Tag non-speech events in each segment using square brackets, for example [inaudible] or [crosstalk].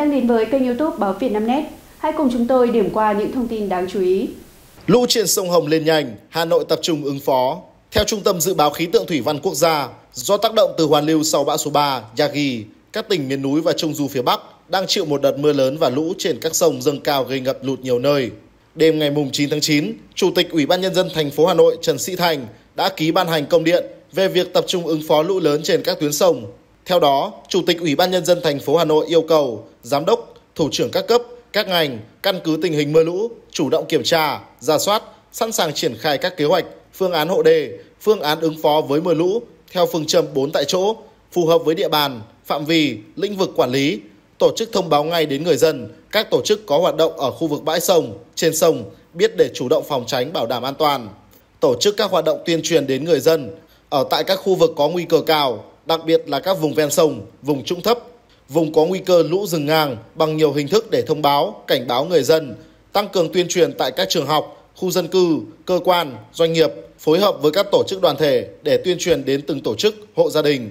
đang đến với kênh youtube Báo Việt Nam Net. Hãy cùng chúng tôi điểm qua những thông tin đáng chú ý. Lũ trên sông Hồng lên nhanh, Hà Nội tập trung ứng phó. Theo Trung tâm Dự báo Khí tượng Thủy văn Quốc gia, do tác động từ hoàn lưu sau bão số 3, Yagi, các tỉnh miền núi và Trung Du phía Bắc đang chịu một đợt mưa lớn và lũ trên các sông dâng cao gây ngập lụt nhiều nơi. Đêm ngày 9 tháng 9, Chủ tịch Ủy ban Nhân dân thành phố Hà Nội Trần Sĩ Thành đã ký ban hành công điện về việc tập trung ứng phó lũ lớn trên các tuyến sông, theo đó, Chủ tịch Ủy ban nhân dân thành phố Hà Nội yêu cầu giám đốc, thủ trưởng các cấp, các ngành căn cứ tình hình mưa lũ, chủ động kiểm tra, ra soát, sẵn sàng triển khai các kế hoạch, phương án hộ đề, phương án ứng phó với mưa lũ theo phương châm 4 tại chỗ, phù hợp với địa bàn, phạm vi, lĩnh vực quản lý, tổ chức thông báo ngay đến người dân, các tổ chức có hoạt động ở khu vực bãi sông, trên sông biết để chủ động phòng tránh bảo đảm an toàn. Tổ chức các hoạt động tuyên truyền đến người dân ở tại các khu vực có nguy cơ cao, đặc biệt là các vùng ven sông, vùng trũng thấp, vùng có nguy cơ lũ rừng ngang bằng nhiều hình thức để thông báo, cảnh báo người dân, tăng cường tuyên truyền tại các trường học, khu dân cư, cơ quan, doanh nghiệp, phối hợp với các tổ chức đoàn thể để tuyên truyền đến từng tổ chức, hộ gia đình.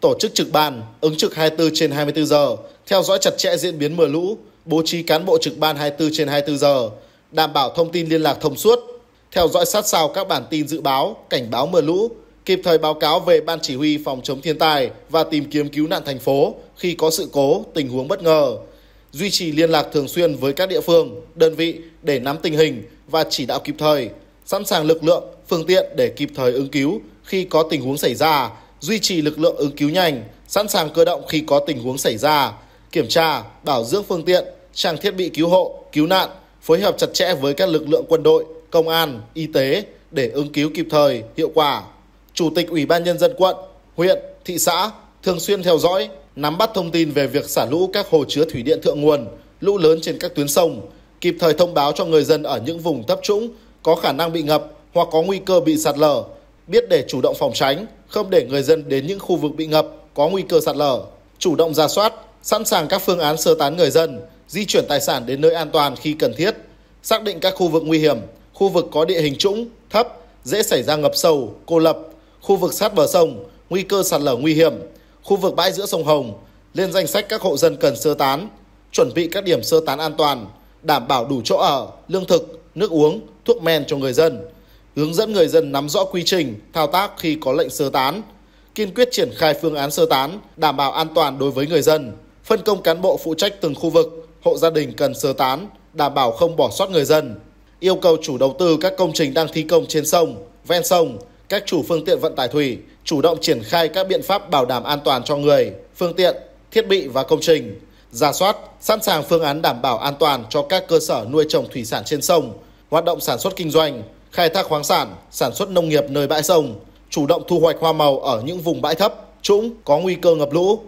Tổ chức trực ban, ứng trực 24 trên 24 giờ, theo dõi chặt chẽ diễn biến mưa lũ, bố trí cán bộ trực ban 24 trên 24 giờ, đảm bảo thông tin liên lạc thông suốt, theo dõi sát sao các bản tin dự báo, cảnh báo mưa lũ, kịp thời báo cáo về Ban Chỉ huy Phòng chống thiên tai và tìm kiếm cứu nạn thành phố khi có sự cố, tình huống bất ngờ. Duy trì liên lạc thường xuyên với các địa phương, đơn vị để nắm tình hình và chỉ đạo kịp thời, sẵn sàng lực lượng, phương tiện để kịp thời ứng cứu khi có tình huống xảy ra, duy trì lực lượng ứng cứu nhanh, sẵn sàng cơ động khi có tình huống xảy ra, kiểm tra, bảo dưỡng phương tiện, trang thiết bị cứu hộ, cứu nạn, phối hợp chặt chẽ với các lực lượng quân đội, công an, y tế để ứng cứu kịp thời, hiệu quả. Chủ tịch Ủy ban Nhân dân quận, huyện, thị xã thường xuyên theo dõi, nắm bắt thông tin về việc xả lũ các hồ chứa thủy điện thượng nguồn, lũ lớn trên các tuyến sông, kịp thời thông báo cho người dân ở những vùng thấp trũng có khả năng bị ngập hoặc có nguy cơ bị sạt lở, biết để chủ động phòng tránh, không để người dân đến những khu vực bị ngập có nguy cơ sạt lở, chủ động ra soát, sẵn sàng các phương án sơ tán người dân, di chuyển tài sản đến nơi an toàn khi cần thiết, xác định các khu vực nguy hiểm, khu vực có địa hình trũng, thấp, dễ xảy ra ngập sâu, cô lập, khu vực sát bờ sông, nguy cơ sạt lở nguy hiểm, khu vực bãi giữa sông Hồng, lên danh sách các hộ dân cần sơ tán, chuẩn bị các điểm sơ tán an toàn, đảm bảo đủ chỗ ở, lương thực, nước uống, thuốc men cho người dân, hướng dẫn người dân nắm rõ quy trình, thao tác khi có lệnh sơ tán, kiên quyết triển khai phương án sơ tán, đảm bảo an toàn đối với người dân, phân công cán bộ phụ trách từng khu vực, hộ gia đình cần sơ tán, đảm bảo không bỏ sót người dân, yêu cầu chủ đầu tư các công trình đang thi công trên sông, ven sông các chủ phương tiện vận tải thủy chủ động triển khai các biện pháp bảo đảm an toàn cho người, phương tiện, thiết bị và công trình, giả soát, sẵn sàng phương án đảm bảo an toàn cho các cơ sở nuôi trồng thủy sản trên sông, hoạt động sản xuất kinh doanh, khai thác khoáng sản, sản xuất nông nghiệp nơi bãi sông, chủ động thu hoạch hoa màu ở những vùng bãi thấp, trũng có nguy cơ ngập lũ,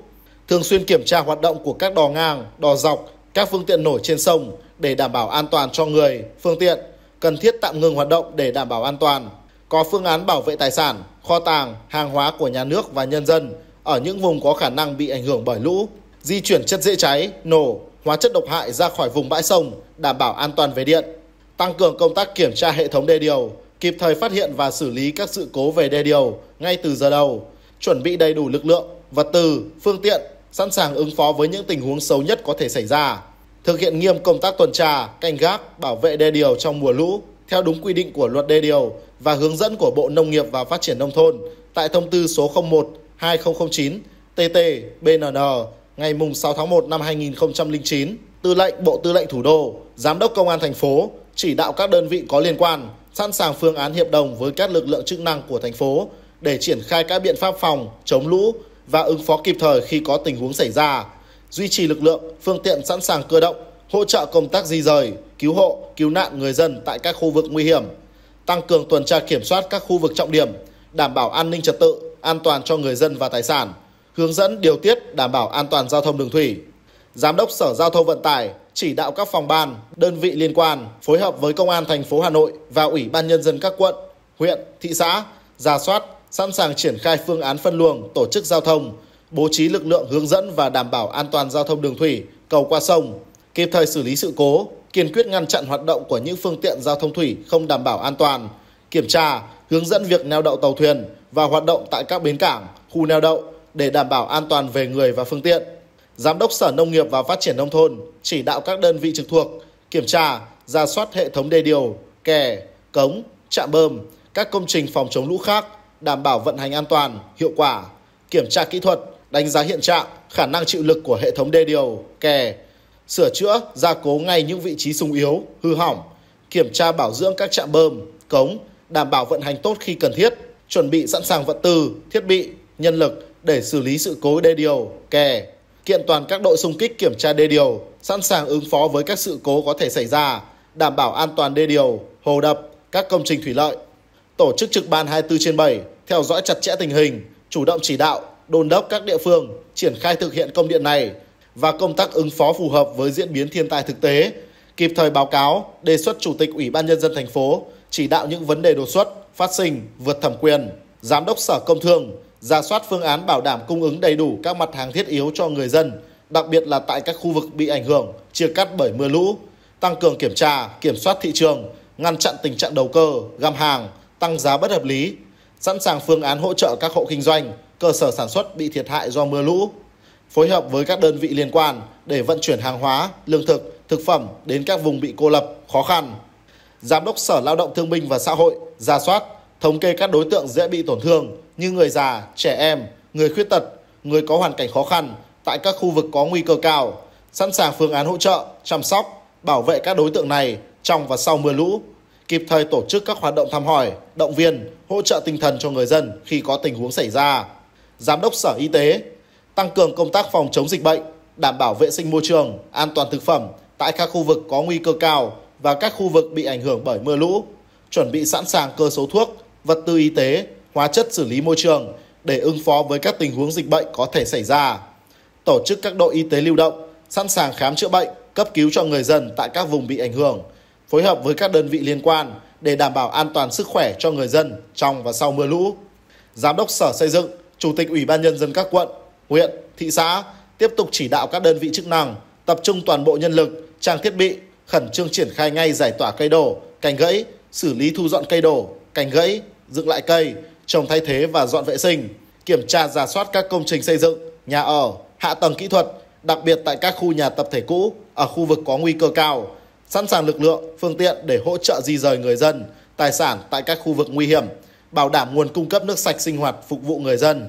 thường xuyên kiểm tra hoạt động của các đò ngang, đò dọc, các phương tiện nổi trên sông để đảm bảo an toàn cho người, phương tiện, cần thiết tạm ngừng hoạt động để đảm bảo an toàn có phương án bảo vệ tài sản, kho tàng, hàng hóa của nhà nước và nhân dân ở những vùng có khả năng bị ảnh hưởng bởi lũ, di chuyển chất dễ cháy, nổ, hóa chất độc hại ra khỏi vùng bãi sông, đảm bảo an toàn về điện, tăng cường công tác kiểm tra hệ thống đê điều, kịp thời phát hiện và xử lý các sự cố về đê điều ngay từ giờ đầu, chuẩn bị đầy đủ lực lượng, vật tư, phương tiện, sẵn sàng ứng phó với những tình huống xấu nhất có thể xảy ra, thực hiện nghiêm công tác tuần tra, canh gác, bảo vệ đê điều trong mùa lũ theo đúng quy định của luật đê điều và hướng dẫn của Bộ Nông nghiệp và Phát triển Nông thôn tại thông tư số 01-2009 TT BNN ngày 6 tháng 1 năm 2009, Tư lệnh Bộ Tư lệnh Thủ đô, Giám đốc Công an thành phố chỉ đạo các đơn vị có liên quan sẵn sàng phương án hiệp đồng với các lực lượng chức năng của thành phố để triển khai các biện pháp phòng, chống lũ và ứng phó kịp thời khi có tình huống xảy ra, duy trì lực lượng, phương tiện sẵn sàng cơ động, hỗ trợ công tác di rời, cứu hộ, cứu nạn người dân tại các khu vực nguy hiểm, tăng cường tuần tra kiểm soát các khu vực trọng điểm, đảm bảo an ninh trật tự, an toàn cho người dân và tài sản, hướng dẫn điều tiết đảm bảo an toàn giao thông đường thủy. Giám đốc Sở Giao thông Vận tải chỉ đạo các phòng ban, đơn vị liên quan phối hợp với Công an thành phố Hà Nội và Ủy ban nhân dân các quận, huyện, thị xã ra soát, sẵn sàng triển khai phương án phân luồng, tổ chức giao thông, bố trí lực lượng hướng dẫn và đảm bảo an toàn giao thông đường thủy, cầu qua sông, kịp thời xử lý sự cố, kiên quyết ngăn chặn hoạt động của những phương tiện giao thông thủy không đảm bảo an toàn, kiểm tra, hướng dẫn việc neo đậu tàu thuyền và hoạt động tại các bến cảng, khu neo đậu để đảm bảo an toàn về người và phương tiện. Giám đốc Sở Nông nghiệp và Phát triển Nông thôn chỉ đạo các đơn vị trực thuộc kiểm tra, ra soát hệ thống đê điều, kè, cống, trạm bơm, các công trình phòng chống lũ khác, đảm bảo vận hành an toàn, hiệu quả, kiểm tra kỹ thuật, đánh giá hiện trạng, khả năng chịu lực của hệ thống đê điều, kè, sửa chữa, gia cố ngay những vị trí sung yếu, hư hỏng, kiểm tra bảo dưỡng các trạm bơm, cống, đảm bảo vận hành tốt khi cần thiết, chuẩn bị sẵn sàng vật tư, thiết bị, nhân lực để xử lý sự cố đê điều, kè, kiện toàn các đội xung kích kiểm tra đê điều, sẵn sàng ứng phó với các sự cố có thể xảy ra, đảm bảo an toàn đê điều, hồ đập, các công trình thủy lợi. Tổ chức trực ban 24 trên 7, theo dõi chặt chẽ tình hình, chủ động chỉ đạo, đôn đốc các địa phương triển khai thực hiện công điện này và công tác ứng phó phù hợp với diễn biến thiên tai thực tế, kịp thời báo cáo, đề xuất Chủ tịch Ủy ban Nhân dân thành phố, chỉ đạo những vấn đề đột xuất, phát sinh, vượt thẩm quyền, Giám đốc Sở Công Thương, ra soát phương án bảo đảm cung ứng đầy đủ các mặt hàng thiết yếu cho người dân, đặc biệt là tại các khu vực bị ảnh hưởng, chia cắt bởi mưa lũ, tăng cường kiểm tra, kiểm soát thị trường, ngăn chặn tình trạng đầu cơ, găm hàng, tăng giá bất hợp lý, sẵn sàng phương án hỗ trợ các hộ kinh doanh, cơ sở sản xuất bị thiệt hại do mưa lũ phối hợp với các đơn vị liên quan để vận chuyển hàng hóa, lương thực, thực phẩm đến các vùng bị cô lập, khó khăn. Giám đốc Sở Lao động Thương binh và Xã hội ra soát, thống kê các đối tượng dễ bị tổn thương như người già, trẻ em, người khuyết tật, người có hoàn cảnh khó khăn tại các khu vực có nguy cơ cao, sẵn sàng phương án hỗ trợ, chăm sóc, bảo vệ các đối tượng này trong và sau mưa lũ, kịp thời tổ chức các hoạt động thăm hỏi, động viên, hỗ trợ tinh thần cho người dân khi có tình huống xảy ra. Giám đốc Sở Y tế tăng cường công tác phòng chống dịch bệnh, đảm bảo vệ sinh môi trường, an toàn thực phẩm tại các khu vực có nguy cơ cao và các khu vực bị ảnh hưởng bởi mưa lũ, chuẩn bị sẵn sàng cơ số thuốc, vật tư y tế, hóa chất xử lý môi trường để ứng phó với các tình huống dịch bệnh có thể xảy ra. Tổ chức các đội y tế lưu động sẵn sàng khám chữa bệnh, cấp cứu cho người dân tại các vùng bị ảnh hưởng, phối hợp với các đơn vị liên quan để đảm bảo an toàn sức khỏe cho người dân trong và sau mưa lũ. Giám đốc Sở Xây dựng, Chủ tịch Ủy ban nhân dân các quận, huyện, thị xã tiếp tục chỉ đạo các đơn vị chức năng tập trung toàn bộ nhân lực, trang thiết bị, khẩn trương triển khai ngay giải tỏa cây đổ, cành gãy, xử lý thu dọn cây đổ, cành gãy, dựng lại cây, trồng thay thế và dọn vệ sinh, kiểm tra giả soát các công trình xây dựng, nhà ở, hạ tầng kỹ thuật, đặc biệt tại các khu nhà tập thể cũ ở khu vực có nguy cơ cao, sẵn sàng lực lượng, phương tiện để hỗ trợ di rời người dân, tài sản tại các khu vực nguy hiểm, bảo đảm nguồn cung cấp nước sạch sinh hoạt phục vụ người dân.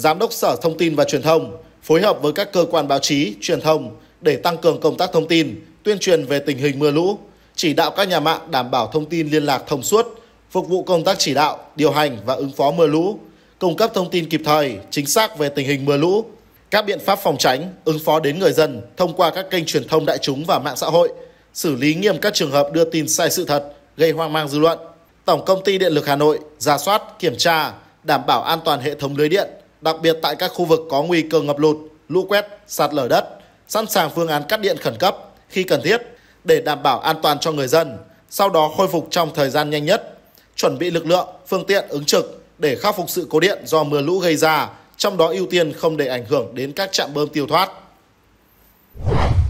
Giám đốc Sở Thông tin và Truyền thông phối hợp với các cơ quan báo chí, truyền thông để tăng cường công tác thông tin, tuyên truyền về tình hình mưa lũ, chỉ đạo các nhà mạng đảm bảo thông tin liên lạc thông suốt, phục vụ công tác chỉ đạo, điều hành và ứng phó mưa lũ, cung cấp thông tin kịp thời, chính xác về tình hình mưa lũ, các biện pháp phòng tránh, ứng phó đến người dân thông qua các kênh truyền thông đại chúng và mạng xã hội, xử lý nghiêm các trường hợp đưa tin sai sự thật, gây hoang mang dư luận. Tổng công ty Điện lực Hà Nội ra soát, kiểm tra, đảm bảo an toàn hệ thống lưới điện, đặc biệt tại các khu vực có nguy cơ ngập lụt, lũ quét, sạt lở đất, sẵn sàng phương án cắt điện khẩn cấp khi cần thiết để đảm bảo an toàn cho người dân, sau đó khôi phục trong thời gian nhanh nhất, chuẩn bị lực lượng, phương tiện ứng trực để khắc phục sự cố điện do mưa lũ gây ra, trong đó ưu tiên không để ảnh hưởng đến các trạm bơm tiêu thoát.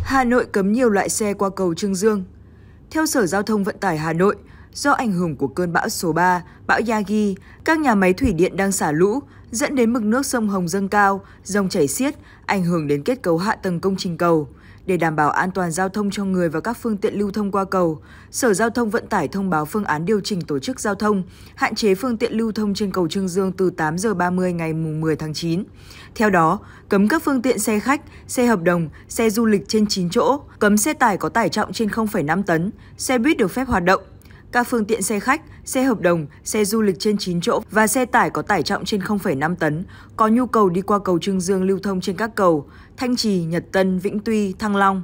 Hà Nội cấm nhiều loại xe qua cầu Trương Dương. Theo Sở Giao thông Vận tải Hà Nội, do ảnh hưởng của cơn bão số 3, bão Yagi, các nhà máy thủy điện đang xả lũ, dẫn đến mực nước sông Hồng dâng cao, dòng chảy xiết, ảnh hưởng đến kết cấu hạ tầng công trình cầu. Để đảm bảo an toàn giao thông cho người và các phương tiện lưu thông qua cầu, Sở Giao thông Vận tải thông báo phương án điều chỉnh tổ chức giao thông, hạn chế phương tiện lưu thông trên cầu Trương Dương từ 8 giờ 30 ngày 10 tháng 9. Theo đó, cấm các phương tiện xe khách, xe hợp đồng, xe du lịch trên 9 chỗ, cấm xe tải có tải trọng trên 0,5 tấn, xe buýt được phép hoạt động, các phương tiện xe khách, xe hợp đồng, xe du lịch trên 9 chỗ và xe tải có tải trọng trên 0,5 tấn có nhu cầu đi qua cầu Trương Dương lưu thông trên các cầu Thanh Trì, Nhật Tân, Vĩnh Tuy, Thăng Long.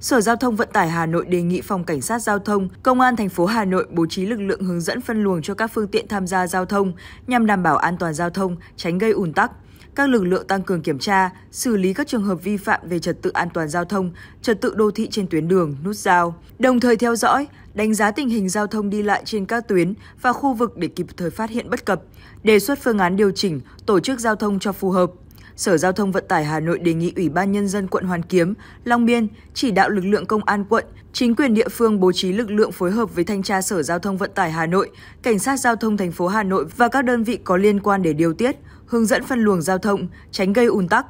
Sở Giao thông Vận tải Hà Nội đề nghị Phòng Cảnh sát Giao thông, Công an thành phố Hà Nội bố trí lực lượng hướng dẫn phân luồng cho các phương tiện tham gia giao thông nhằm đảm bảo an toàn giao thông, tránh gây ùn tắc. Các lực lượng tăng cường kiểm tra, xử lý các trường hợp vi phạm về trật tự an toàn giao thông, trật tự đô thị trên tuyến đường, nút giao. Đồng thời theo dõi, đánh giá tình hình giao thông đi lại trên các tuyến và khu vực để kịp thời phát hiện bất cập, đề xuất phương án điều chỉnh, tổ chức giao thông cho phù hợp. Sở Giao thông Vận tải Hà Nội đề nghị Ủy ban Nhân dân quận Hoàn Kiếm, Long Biên chỉ đạo lực lượng công an quận, chính quyền địa phương bố trí lực lượng phối hợp với thanh tra Sở Giao thông Vận tải Hà Nội, Cảnh sát Giao thông thành phố Hà Nội và các đơn vị có liên quan để điều tiết, hướng dẫn phân luồng giao thông, tránh gây ùn tắc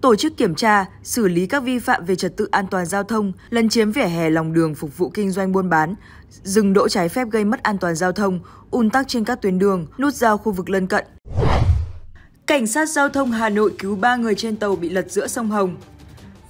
tổ chức kiểm tra, xử lý các vi phạm về trật tự an toàn giao thông, lấn chiếm vỉa hè lòng đường phục vụ kinh doanh buôn bán, dừng đỗ trái phép gây mất an toàn giao thông, ùn tắc trên các tuyến đường, nút giao khu vực lân cận. Cảnh sát giao thông Hà Nội cứu 3 người trên tàu bị lật giữa sông Hồng.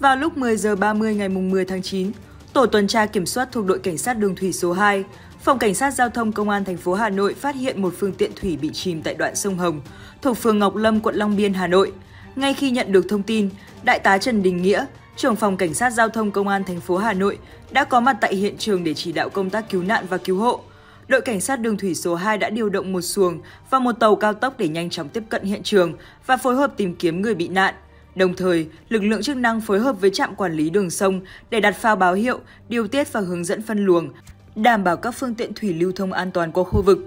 Vào lúc 10 giờ 30 ngày 10 tháng 9, tổ tuần tra kiểm soát thuộc đội cảnh sát đường thủy số 2, Phòng Cảnh sát Giao thông Công an thành phố Hà Nội phát hiện một phương tiện thủy bị chìm tại đoạn sông Hồng, thuộc phường Ngọc Lâm, quận Long Biên, Hà Nội. Ngay khi nhận được thông tin, Đại tá Trần Đình Nghĩa, trưởng phòng cảnh sát giao thông công an thành phố Hà Nội đã có mặt tại hiện trường để chỉ đạo công tác cứu nạn và cứu hộ. Đội cảnh sát đường thủy số 2 đã điều động một xuồng và một tàu cao tốc để nhanh chóng tiếp cận hiện trường và phối hợp tìm kiếm người bị nạn. Đồng thời, lực lượng chức năng phối hợp với trạm quản lý đường sông để đặt phao báo hiệu, điều tiết và hướng dẫn phân luồng, đảm bảo các phương tiện thủy lưu thông an toàn qua khu vực.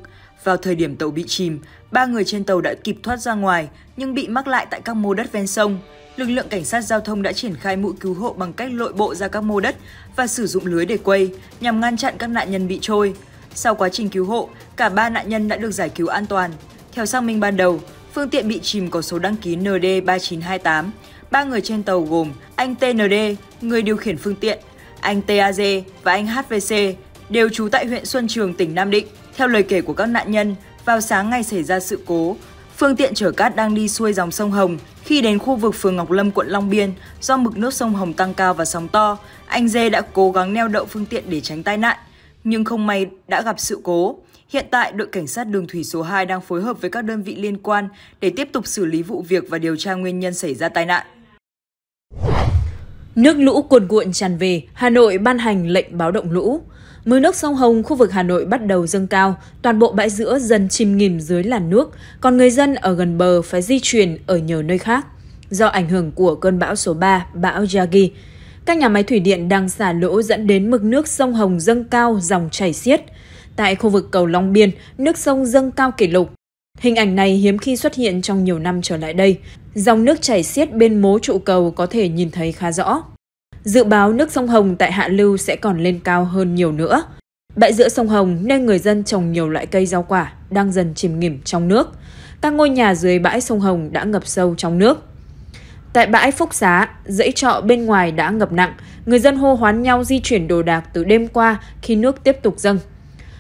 Vào thời điểm tàu bị chìm, Ba người trên tàu đã kịp thoát ra ngoài nhưng bị mắc lại tại các mô đất ven sông. Lực lượng cảnh sát giao thông đã triển khai mũi cứu hộ bằng cách lội bộ ra các mô đất và sử dụng lưới để quây nhằm ngăn chặn các nạn nhân bị trôi. Sau quá trình cứu hộ, cả ba nạn nhân đã được giải cứu an toàn. Theo xác minh ban đầu, phương tiện bị chìm có số đăng ký ND3928. Ba người trên tàu gồm anh TND, người điều khiển phương tiện, anh TAZ và anh HVC đều trú tại huyện Xuân Trường, tỉnh Nam Định. Theo lời kể của các nạn nhân, vào sáng ngày xảy ra sự cố, phương tiện chở cát đang đi xuôi dòng sông Hồng khi đến khu vực phường Ngọc Lâm, quận Long Biên, do mực nước sông Hồng tăng cao và sóng to, anh Dê đã cố gắng neo đậu phương tiện để tránh tai nạn, nhưng không may đã gặp sự cố. Hiện tại, đội cảnh sát đường thủy số 2 đang phối hợp với các đơn vị liên quan để tiếp tục xử lý vụ việc và điều tra nguyên nhân xảy ra tai nạn. Nước lũ cuồn cuộn tràn về, Hà Nội ban hành lệnh báo động lũ mưa nước sông Hồng khu vực Hà Nội bắt đầu dâng cao, toàn bộ bãi giữa dần chìm nghỉm dưới làn nước, còn người dân ở gần bờ phải di chuyển ở nhiều nơi khác. Do ảnh hưởng của cơn bão số 3, bão Yagi, các nhà máy thủy điện đang xả lỗ dẫn đến mực nước sông Hồng dâng cao, dòng chảy xiết. Tại khu vực cầu Long Biên, nước sông dâng cao kỷ lục. Hình ảnh này hiếm khi xuất hiện trong nhiều năm trở lại đây. Dòng nước chảy xiết bên mố trụ cầu có thể nhìn thấy khá rõ. Dự báo nước sông Hồng tại Hạ Lưu sẽ còn lên cao hơn nhiều nữa. Bãi giữa sông Hồng nơi người dân trồng nhiều loại cây rau quả đang dần chìm nghỉm trong nước. Các ngôi nhà dưới bãi sông Hồng đã ngập sâu trong nước. Tại bãi Phúc Xá, dãy trọ bên ngoài đã ngập nặng, người dân hô hoán nhau di chuyển đồ đạc từ đêm qua khi nước tiếp tục dâng.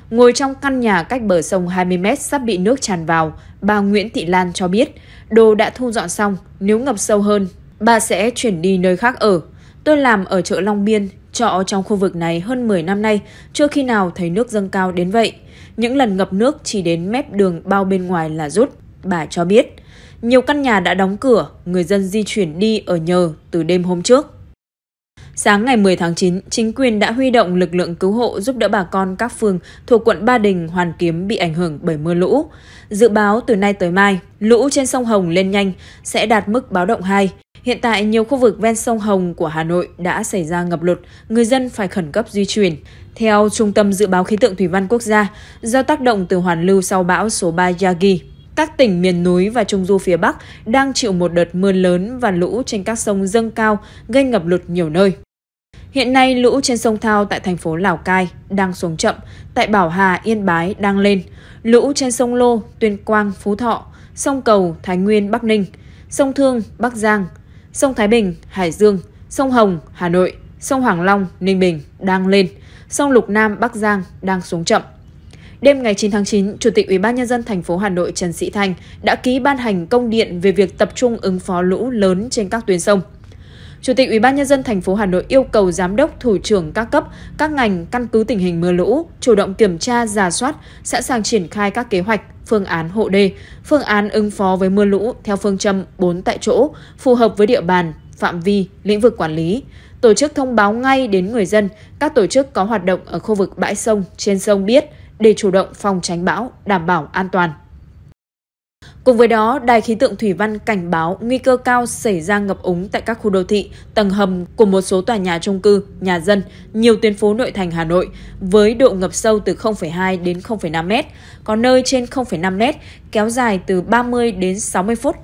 Ngồi trong căn nhà cách bờ sông 20 mét sắp bị nước tràn vào, bà Nguyễn Thị Lan cho biết đồ đã thu dọn xong, nếu ngập sâu hơn, bà sẽ chuyển đi nơi khác ở. Tôi làm ở chợ Long Biên, trọ trong khu vực này hơn 10 năm nay, chưa khi nào thấy nước dâng cao đến vậy. Những lần ngập nước chỉ đến mép đường bao bên ngoài là rút, bà cho biết. Nhiều căn nhà đã đóng cửa, người dân di chuyển đi ở nhờ từ đêm hôm trước. Sáng ngày 10 tháng 9, chính quyền đã huy động lực lượng cứu hộ giúp đỡ bà con các phường thuộc quận Ba Đình, Hoàn Kiếm bị ảnh hưởng bởi mưa lũ. Dự báo từ nay tới mai, lũ trên sông Hồng lên nhanh sẽ đạt mức báo động 2. Hiện tại, nhiều khu vực ven sông Hồng của Hà Nội đã xảy ra ngập lụt, người dân phải khẩn cấp di chuyển. Theo Trung tâm Dự báo Khí tượng Thủy văn Quốc gia, do tác động từ hoàn lưu sau bão số 3 Yagi, các tỉnh miền núi và trung du phía Bắc đang chịu một đợt mưa lớn và lũ trên các sông dâng cao, gây ngập lụt nhiều nơi. Hiện nay, lũ trên sông Thao tại thành phố Lào Cai đang xuống chậm, tại Bảo Hà, Yên Bái đang lên. Lũ trên sông Lô, Tuyên Quang, Phú Thọ, sông Cầu, Thái Nguyên, Bắc Ninh, sông Thương, Bắc Giang, Sông Thái Bình, Hải Dương, sông Hồng, Hà Nội, sông Hoàng Long, Ninh Bình đang lên, sông Lục Nam, Bắc Giang đang xuống chậm. Đêm ngày 9 tháng 9, Chủ tịch Ủy ban nhân dân thành phố Hà Nội Trần Sĩ Thành đã ký ban hành công điện về việc tập trung ứng phó lũ lớn trên các tuyến sông. Chủ tịch UBND thành phố Hà Nội yêu cầu giám đốc, thủ trưởng các cấp, các ngành căn cứ tình hình mưa lũ, chủ động kiểm tra, giả soát, sẵn sàng triển khai các kế hoạch, phương án hộ đê, phương án ứng phó với mưa lũ theo phương châm 4 tại chỗ, phù hợp với địa bàn, phạm vi, lĩnh vực quản lý, tổ chức thông báo ngay đến người dân, các tổ chức có hoạt động ở khu vực bãi sông, trên sông biết để chủ động phòng tránh bão, đảm bảo an toàn. Cùng với đó, Đài khí tượng Thủy Văn cảnh báo nguy cơ cao xảy ra ngập úng tại các khu đô thị, tầng hầm của một số tòa nhà trung cư, nhà dân, nhiều tuyến phố nội thành Hà Nội với độ ngập sâu từ 0,2 đến 0,5 m, có nơi trên 0,5 m, kéo dài từ 30 đến 60 phút.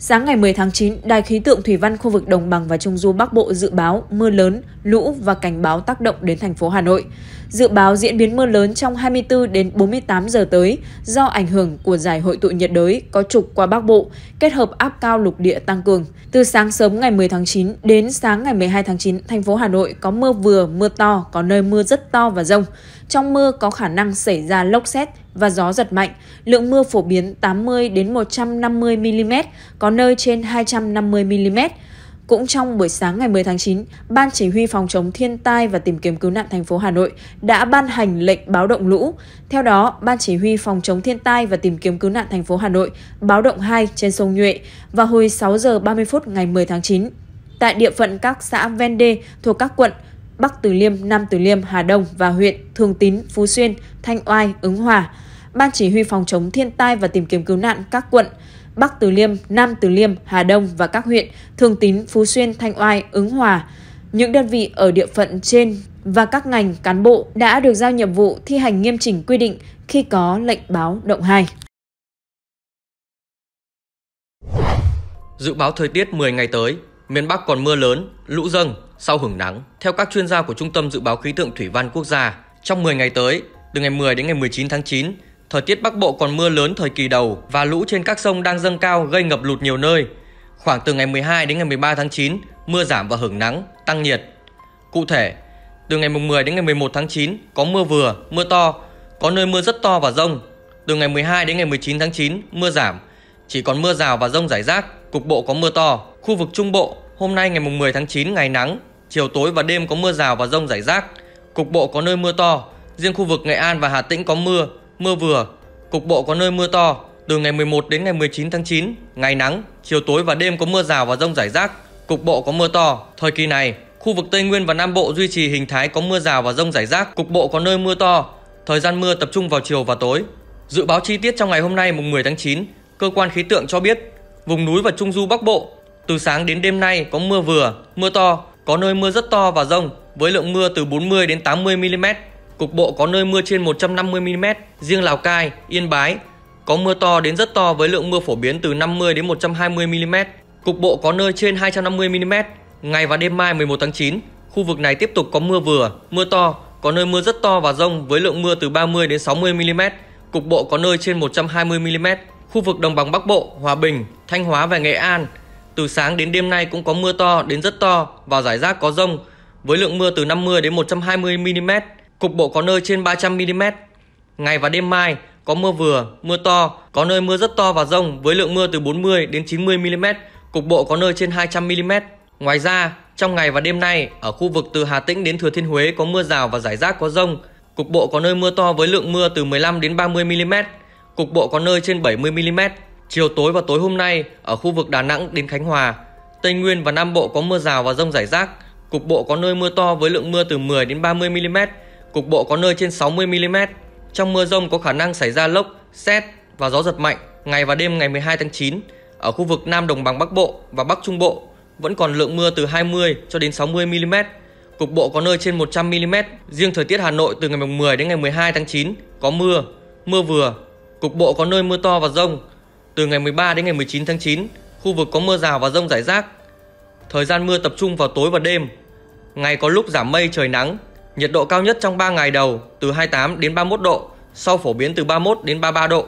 Sáng ngày 10 tháng 9, Đài khí tượng Thủy văn khu vực Đồng bằng và Trung du Bắc Bộ dự báo mưa lớn, lũ và cảnh báo tác động đến thành phố Hà Nội. Dự báo diễn biến mưa lớn trong 24 đến 48 giờ tới do ảnh hưởng của giải hội tụ nhiệt đới có trục qua Bắc Bộ kết hợp áp cao lục địa tăng cường. Từ sáng sớm ngày 10 tháng 9 đến sáng ngày 12 tháng 9, thành phố Hà Nội có mưa vừa, mưa to, có nơi mưa rất to và rông. Trong mưa có khả năng xảy ra lốc xét và gió giật mạnh. Lượng mưa phổ biến 80 đến 150 mm, có nơi trên 250 mm. Cũng trong buổi sáng ngày 10 tháng 9, Ban Chỉ huy Phòng chống thiên tai và tìm kiếm cứu nạn thành phố Hà Nội đã ban hành lệnh báo động lũ. Theo đó, Ban Chỉ huy Phòng chống thiên tai và tìm kiếm cứu nạn thành phố Hà Nội báo động 2 trên sông Nhuệ vào hồi 6 giờ 30 phút ngày 10 tháng 9. Tại địa phận các xã ven đê thuộc các quận Bắc Từ Liêm, Nam Từ Liêm, Hà Đông và huyện Thường Tín, Phú Xuyên, Thanh Oai, Ứng Hòa, Ban Chỉ huy Phòng chống thiên tai và tìm kiếm cứu nạn các quận Bắc Từ Liêm, Nam Từ Liêm, Hà Đông và các huyện Thường Tín, Phú Xuyên, Thanh Oai, Ứng Hòa. Những đơn vị ở địa phận trên và các ngành cán bộ đã được giao nhiệm vụ thi hành nghiêm chỉnh quy định khi có lệnh báo động 2. Dự báo thời tiết 10 ngày tới, miền Bắc còn mưa lớn, lũ dâng, sau hưởng nắng. Theo các chuyên gia của Trung tâm Dự báo Khí tượng Thủy văn Quốc gia, trong 10 ngày tới, từ ngày 10 đến ngày 19 tháng 9, thời tiết Bắc Bộ còn mưa lớn thời kỳ đầu và lũ trên các sông đang dâng cao gây ngập lụt nhiều nơi. Khoảng từ ngày 12 đến ngày 13 tháng 9, mưa giảm và hưởng nắng, tăng nhiệt. Cụ thể, từ ngày 10 đến ngày 11 tháng 9 có mưa vừa, mưa to, có nơi mưa rất to và rông. Từ ngày 12 đến ngày 19 tháng 9, mưa giảm, chỉ còn mưa rào và rông rải rác, cục bộ có mưa to. Khu vực Trung Bộ, hôm nay ngày 10 tháng 9 ngày nắng, chiều tối và đêm có mưa rào và rông rải rác, cục bộ có nơi mưa to. Riêng khu vực Nghệ An và Hà Tĩnh có mưa, mưa vừa, cục bộ có nơi mưa to. Từ ngày 11 đến ngày 19 tháng 9, ngày nắng, chiều tối và đêm có mưa rào và rông rải rác, cục bộ có mưa to. Thời kỳ này, khu vực Tây Nguyên và Nam Bộ duy trì hình thái có mưa rào và rông rải rác, cục bộ có nơi mưa to. Thời gian mưa tập trung vào chiều và tối. Dự báo chi tiết trong ngày hôm nay mùng 10 tháng 9, cơ quan khí tượng cho biết vùng núi và trung du Bắc Bộ từ sáng đến đêm nay có mưa vừa, mưa to, có nơi mưa rất to và rông với lượng mưa từ 40 đến 80 mm, cục bộ có nơi mưa trên 150 mm, riêng Lào Cai, Yên Bái có mưa to đến rất to với lượng mưa phổ biến từ 50 đến 120 mm, cục bộ có nơi trên 250 mm. Ngày và đêm mai 11 tháng 9, khu vực này tiếp tục có mưa vừa, mưa to, có nơi mưa rất to và rông với lượng mưa từ 30 đến 60 mm, cục bộ có nơi trên 120 mm. Khu vực đồng bằng Bắc Bộ, Hòa Bình, Thanh Hóa và Nghệ An từ sáng đến đêm nay cũng có mưa to đến rất to và rải rác có rông với lượng mưa từ 50 đến 120 mm, Cục bộ có nơi trên 300 mm. Ngày và đêm mai có mưa vừa, mưa to, có nơi mưa rất to và rông với lượng mưa từ 40 đến 90 mm, cục bộ có nơi trên 200 mm. Ngoài ra, trong ngày và đêm nay, ở khu vực từ Hà Tĩnh đến Thừa Thiên Huế có mưa rào và rải rác có rông, cục bộ có nơi mưa to với lượng mưa từ 15 đến 30 mm, cục bộ có nơi trên 70 mm. Chiều tối và tối hôm nay, ở khu vực Đà Nẵng đến Khánh Hòa, Tây Nguyên và Nam Bộ có mưa rào và rông rải rác, cục bộ có nơi mưa to với lượng mưa từ 10 đến 30 mm, cục bộ có nơi trên 60 mm. Trong mưa rông có khả năng xảy ra lốc, xét và gió giật mạnh ngày và đêm ngày 12 tháng 9. Ở khu vực Nam Đồng bằng Bắc Bộ và Bắc Trung Bộ vẫn còn lượng mưa từ 20 cho đến 60 mm. Cục bộ có nơi trên 100 mm. Riêng thời tiết Hà Nội từ ngày 10 đến ngày 12 tháng 9 có mưa, mưa vừa. Cục bộ có nơi mưa to và rông. Từ ngày 13 đến ngày 19 tháng 9, khu vực có mưa rào và rông rải rác. Thời gian mưa tập trung vào tối và đêm. Ngày có lúc giảm mây trời nắng, Nhiệt độ cao nhất trong 3 ngày đầu từ 28 đến 31 độ, sau phổ biến từ 31 đến 33 độ.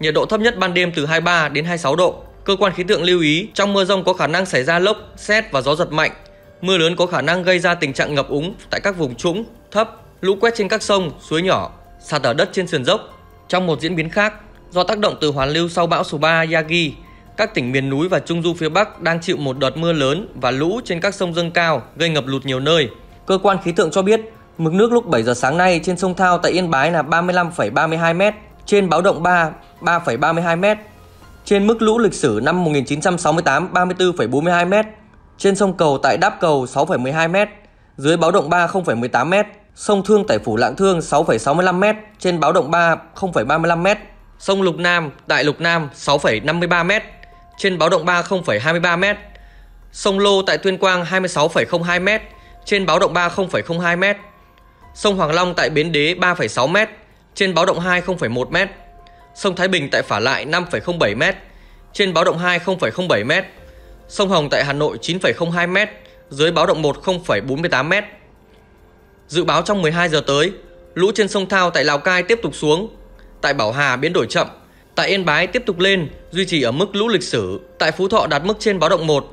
Nhiệt độ thấp nhất ban đêm từ 23 đến 26 độ. Cơ quan khí tượng lưu ý trong mưa rông có khả năng xảy ra lốc, xét và gió giật mạnh. Mưa lớn có khả năng gây ra tình trạng ngập úng tại các vùng trũng, thấp, lũ quét trên các sông, suối nhỏ, sạt ở đất trên sườn dốc. Trong một diễn biến khác, do tác động từ hoàn lưu sau bão số 3 Yagi, các tỉnh miền núi và trung du phía Bắc đang chịu một đợt mưa lớn và lũ trên các sông dâng cao gây ngập lụt nhiều nơi. Cơ quan khí tượng cho biết Mực nước lúc 7 giờ sáng nay trên sông Thao tại Yên Bái là 35,32 m, trên báo động 3 3,32 m, trên mức lũ lịch sử năm 1968 34,42 m, trên sông Cầu tại Đáp Cầu 6,12 m, dưới báo động 3 0,18 m, sông Thương tại Phủ Lạng Thương 6,65 m, trên báo động 3 0,35 m, sông Lục Nam tại Lục Nam 6,53 m, trên báo động 3 0,23 m, sông Lô tại Tuyên Quang 26,02 m, trên báo động 3 0,02 m. Sông Hoàng Long tại Bến Đế 3,6m, trên báo động 2 0,1m. Sông Thái Bình tại Phả Lại 5,07m, trên báo động 2 0,07m. Sông Hồng tại Hà Nội 9,02m, dưới báo động 1 0,48m. Dự báo trong 12 giờ tới, lũ trên sông Thao tại Lào Cai tiếp tục xuống, tại Bảo Hà biến đổi chậm, tại Yên Bái tiếp tục lên, duy trì ở mức lũ lịch sử, tại Phú Thọ đạt mức trên báo động 1.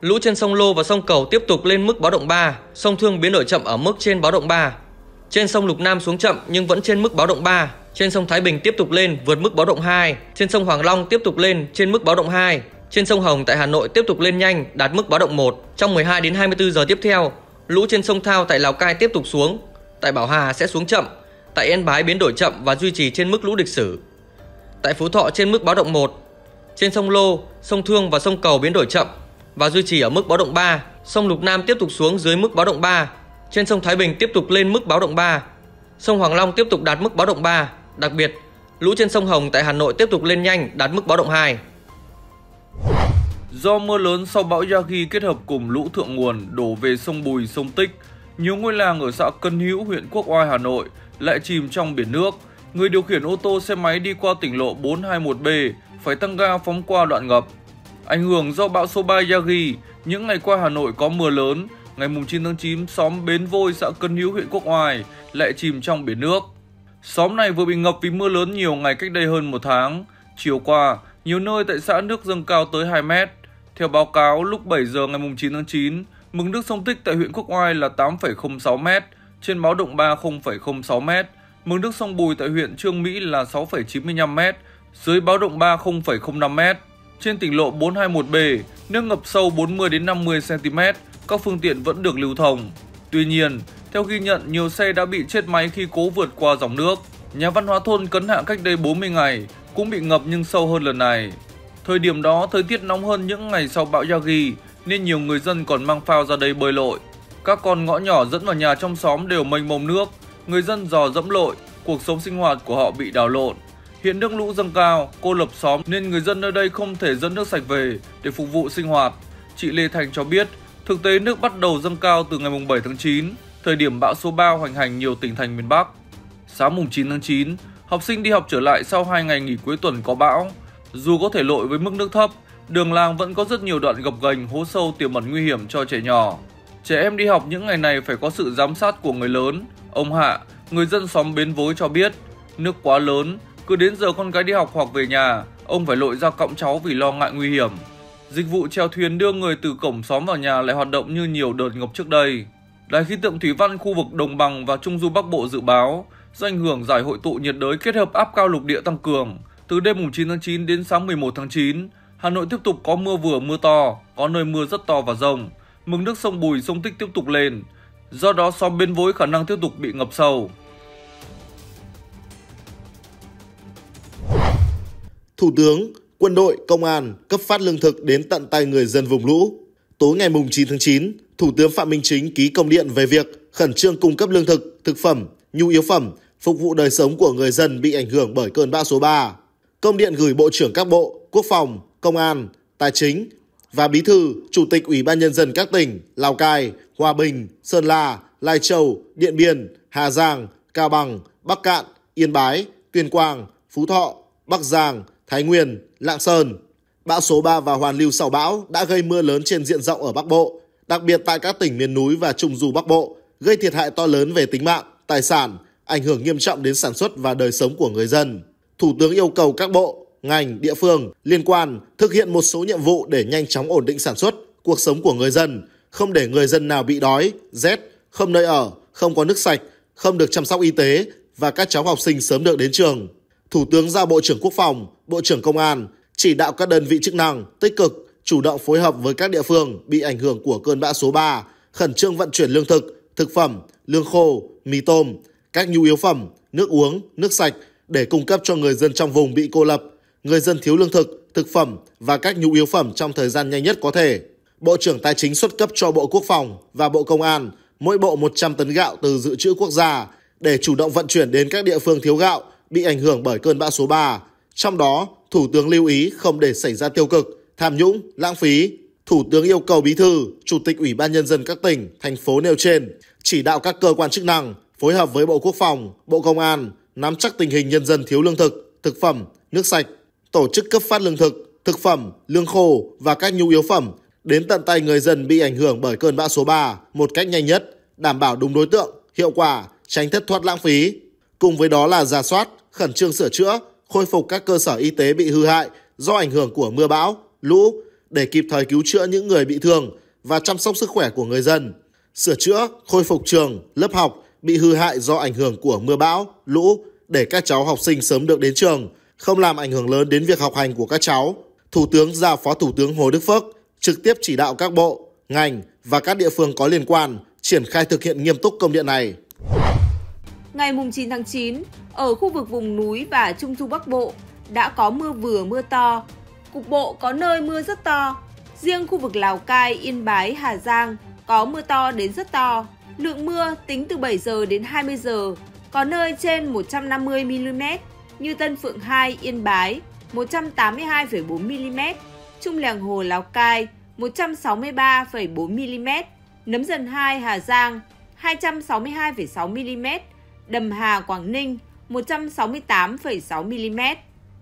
Lũ trên sông Lô và sông Cầu tiếp tục lên mức báo động 3, sông Thương biến đổi chậm ở mức trên báo động 3. Trên sông Lục Nam xuống chậm nhưng vẫn trên mức báo động 3. Trên sông Thái Bình tiếp tục lên vượt mức báo động 2. Trên sông Hoàng Long tiếp tục lên trên mức báo động 2. Trên sông Hồng tại Hà Nội tiếp tục lên nhanh đạt mức báo động 1. Trong 12 đến 24 giờ tiếp theo, lũ trên sông Thao tại Lào Cai tiếp tục xuống. Tại Bảo Hà sẽ xuống chậm. Tại Yên Bái biến đổi chậm và duy trì trên mức lũ lịch sử. Tại Phú Thọ trên mức báo động 1. Trên sông Lô, sông Thương và sông Cầu biến đổi chậm và duy trì ở mức báo động 3. Sông Lục Nam tiếp tục xuống dưới mức báo động 3 trên sông Thái Bình tiếp tục lên mức báo động 3. Sông Hoàng Long tiếp tục đạt mức báo động 3, đặc biệt lũ trên sông Hồng tại Hà Nội tiếp tục lên nhanh đạt mức báo động 2. Do mưa lớn sau bão Yagi kết hợp cùng lũ thượng nguồn đổ về sông Bùi, sông Tích, nhiều ngôi làng ở xã Cân Hữu, huyện Quốc Oai, Hà Nội lại chìm trong biển nước. Người điều khiển ô tô xe máy đi qua tỉnh lộ 421B phải tăng ga phóng qua đoạn ngập. Ảnh hưởng do bão số 3 Yagi, những ngày qua Hà Nội có mưa lớn, ngày 9 tháng 9, xóm Bến Vôi, xã Cân Hữu, huyện Quốc Oai lại chìm trong biển nước. Xóm này vừa bị ngập vì mưa lớn nhiều ngày cách đây hơn một tháng. Chiều qua, nhiều nơi tại xã nước dâng cao tới 2 mét. Theo báo cáo, lúc 7 giờ ngày 9 tháng 9, mực nước sông Tích tại huyện Quốc Oai là 8,06 mét, trên báo động 3 0,06 mét. Mực nước sông Bùi tại huyện Trương Mỹ là 6,95 mét, dưới báo động 3 0,05 mét. Trên tỉnh lộ 421B, nước ngập sâu 40 đến 50 cm, các phương tiện vẫn được lưu thông. Tuy nhiên, theo ghi nhận, nhiều xe đã bị chết máy khi cố vượt qua dòng nước. Nhà văn hóa thôn Cấn Hạ cách đây 40 ngày cũng bị ngập nhưng sâu hơn lần này. Thời điểm đó, thời tiết nóng hơn những ngày sau bão Yagi nên nhiều người dân còn mang phao ra đây bơi lội. Các con ngõ nhỏ dẫn vào nhà trong xóm đều mênh mông nước, người dân dò dẫm lội, cuộc sống sinh hoạt của họ bị đảo lộn. Hiện nước lũ dâng cao, cô lập xóm nên người dân nơi đây không thể dẫn nước sạch về để phục vụ sinh hoạt. Chị Lê Thành cho biết, thực tế nước bắt đầu dâng cao từ ngày 7 tháng 9, thời điểm bão số 3 hoành hành nhiều tỉnh thành miền Bắc. Sáng mùng 9 tháng 9, học sinh đi học trở lại sau 2 ngày nghỉ cuối tuần có bão. Dù có thể lội với mức nước thấp, đường làng vẫn có rất nhiều đoạn gập ghềnh hố sâu tiềm ẩn nguy hiểm cho trẻ nhỏ. Trẻ em đi học những ngày này phải có sự giám sát của người lớn. Ông Hạ, người dân xóm Bến Vối cho biết, nước quá lớn cứ đến giờ con gái đi học hoặc về nhà, ông phải lội ra cõng cháu vì lo ngại nguy hiểm. Dịch vụ chèo thuyền đưa người từ cổng xóm vào nhà lại hoạt động như nhiều đợt ngập trước đây. Đài khí tượng thủy văn khu vực đồng bằng và trung du Bắc Bộ dự báo do ảnh hưởng giải hội tụ nhiệt đới kết hợp áp cao lục địa tăng cường, từ đêm 9 tháng 9 đến sáng 11 tháng 9, Hà Nội tiếp tục có mưa vừa mưa to, có nơi mưa rất to và rông. Mực nước sông Bùi, sông Tích tiếp tục lên, do đó xóm bên Vối khả năng tiếp tục bị ngập sâu. Thủ tướng, quân đội, công an cấp phát lương thực đến tận tay người dân vùng lũ. Tối ngày 9 tháng 9, Thủ tướng Phạm Minh Chính ký công điện về việc khẩn trương cung cấp lương thực, thực phẩm, nhu yếu phẩm phục vụ đời sống của người dân bị ảnh hưởng bởi cơn bão số 3. Công điện gửi Bộ trưởng các bộ, Quốc phòng, Công an, Tài chính và Bí thư, Chủ tịch Ủy ban Nhân dân các tỉnh Lào Cai, Hòa Bình, Sơn La, Lai Châu, Điện Biên, Hà Giang, Cao Bằng, Bắc Cạn, Yên Bái, Tuyên Quang, Phú Thọ, Bắc Giang, Thái Nguyên, Lạng Sơn. Bão số 3 và hoàn lưu sau bão đã gây mưa lớn trên diện rộng ở Bắc Bộ, đặc biệt tại các tỉnh miền núi và trung du Bắc Bộ, gây thiệt hại to lớn về tính mạng, tài sản, ảnh hưởng nghiêm trọng đến sản xuất và đời sống của người dân. Thủ tướng yêu cầu các bộ, ngành, địa phương liên quan thực hiện một số nhiệm vụ để nhanh chóng ổn định sản xuất, cuộc sống của người dân, không để người dân nào bị đói, rét, không nơi ở, không có nước sạch, không được chăm sóc y tế và các cháu học sinh sớm được đến trường. Thủ tướng giao Bộ trưởng Quốc phòng, Bộ trưởng Công an chỉ đạo các đơn vị chức năng tích cực chủ động phối hợp với các địa phương bị ảnh hưởng của cơn bão số 3, khẩn trương vận chuyển lương thực, thực phẩm, lương khô, mì tôm, các nhu yếu phẩm, nước uống, nước sạch để cung cấp cho người dân trong vùng bị cô lập, người dân thiếu lương thực, thực phẩm và các nhu yếu phẩm trong thời gian nhanh nhất có thể. Bộ trưởng Tài chính xuất cấp cho Bộ Quốc phòng và Bộ Công an mỗi bộ 100 tấn gạo từ dự trữ quốc gia để chủ động vận chuyển đến các địa phương thiếu gạo bị ảnh hưởng bởi cơn bão số 3. Trong đó, Thủ tướng lưu ý không để xảy ra tiêu cực, tham nhũng, lãng phí. Thủ tướng yêu cầu Bí thư, Chủ tịch Ủy ban Nhân dân các tỉnh, thành phố nêu trên chỉ đạo các cơ quan chức năng phối hợp với Bộ Quốc phòng, Bộ Công an nắm chắc tình hình nhân dân thiếu lương thực, thực phẩm, nước sạch, tổ chức cấp phát lương thực, thực phẩm, lương khô và các nhu yếu phẩm đến tận tay người dân bị ảnh hưởng bởi cơn bão số 3 một cách nhanh nhất, đảm bảo đúng đối tượng, hiệu quả, tránh thất thoát lãng phí. Cùng với đó là giả soát, khẩn trương sửa chữa, khôi phục các cơ sở y tế bị hư hại do ảnh hưởng của mưa bão, lũ để kịp thời cứu chữa những người bị thương và chăm sóc sức khỏe của người dân, sửa chữa, khôi phục trường, lớp học bị hư hại do ảnh hưởng của mưa bão, lũ để các cháu học sinh sớm được đến trường, không làm ảnh hưởng lớn đến việc học hành của các cháu. Thủ tướng giao Phó Thủ tướng Hồ Đức Phước trực tiếp chỉ đạo các bộ, ngành và các địa phương có liên quan triển khai thực hiện nghiêm túc công điện này. Ngày 9 tháng 9, ở khu vực vùng núi và Trung Du Bắc Bộ đã có mưa vừa mưa to, cục bộ có nơi mưa rất to. Riêng khu vực Lào Cai, Yên Bái, Hà Giang có mưa to đến rất to. Lượng mưa tính từ 7 giờ đến 20 giờ, có nơi trên 150 mm như Tân Phượng 2, Yên Bái 182,4 mm, Trung Lèng Hồ Lào Cai 163,4 mm, Nấm Dần 2 Hà Giang 262,6 mm Đầm Hà Quảng Ninh 168,6 mm.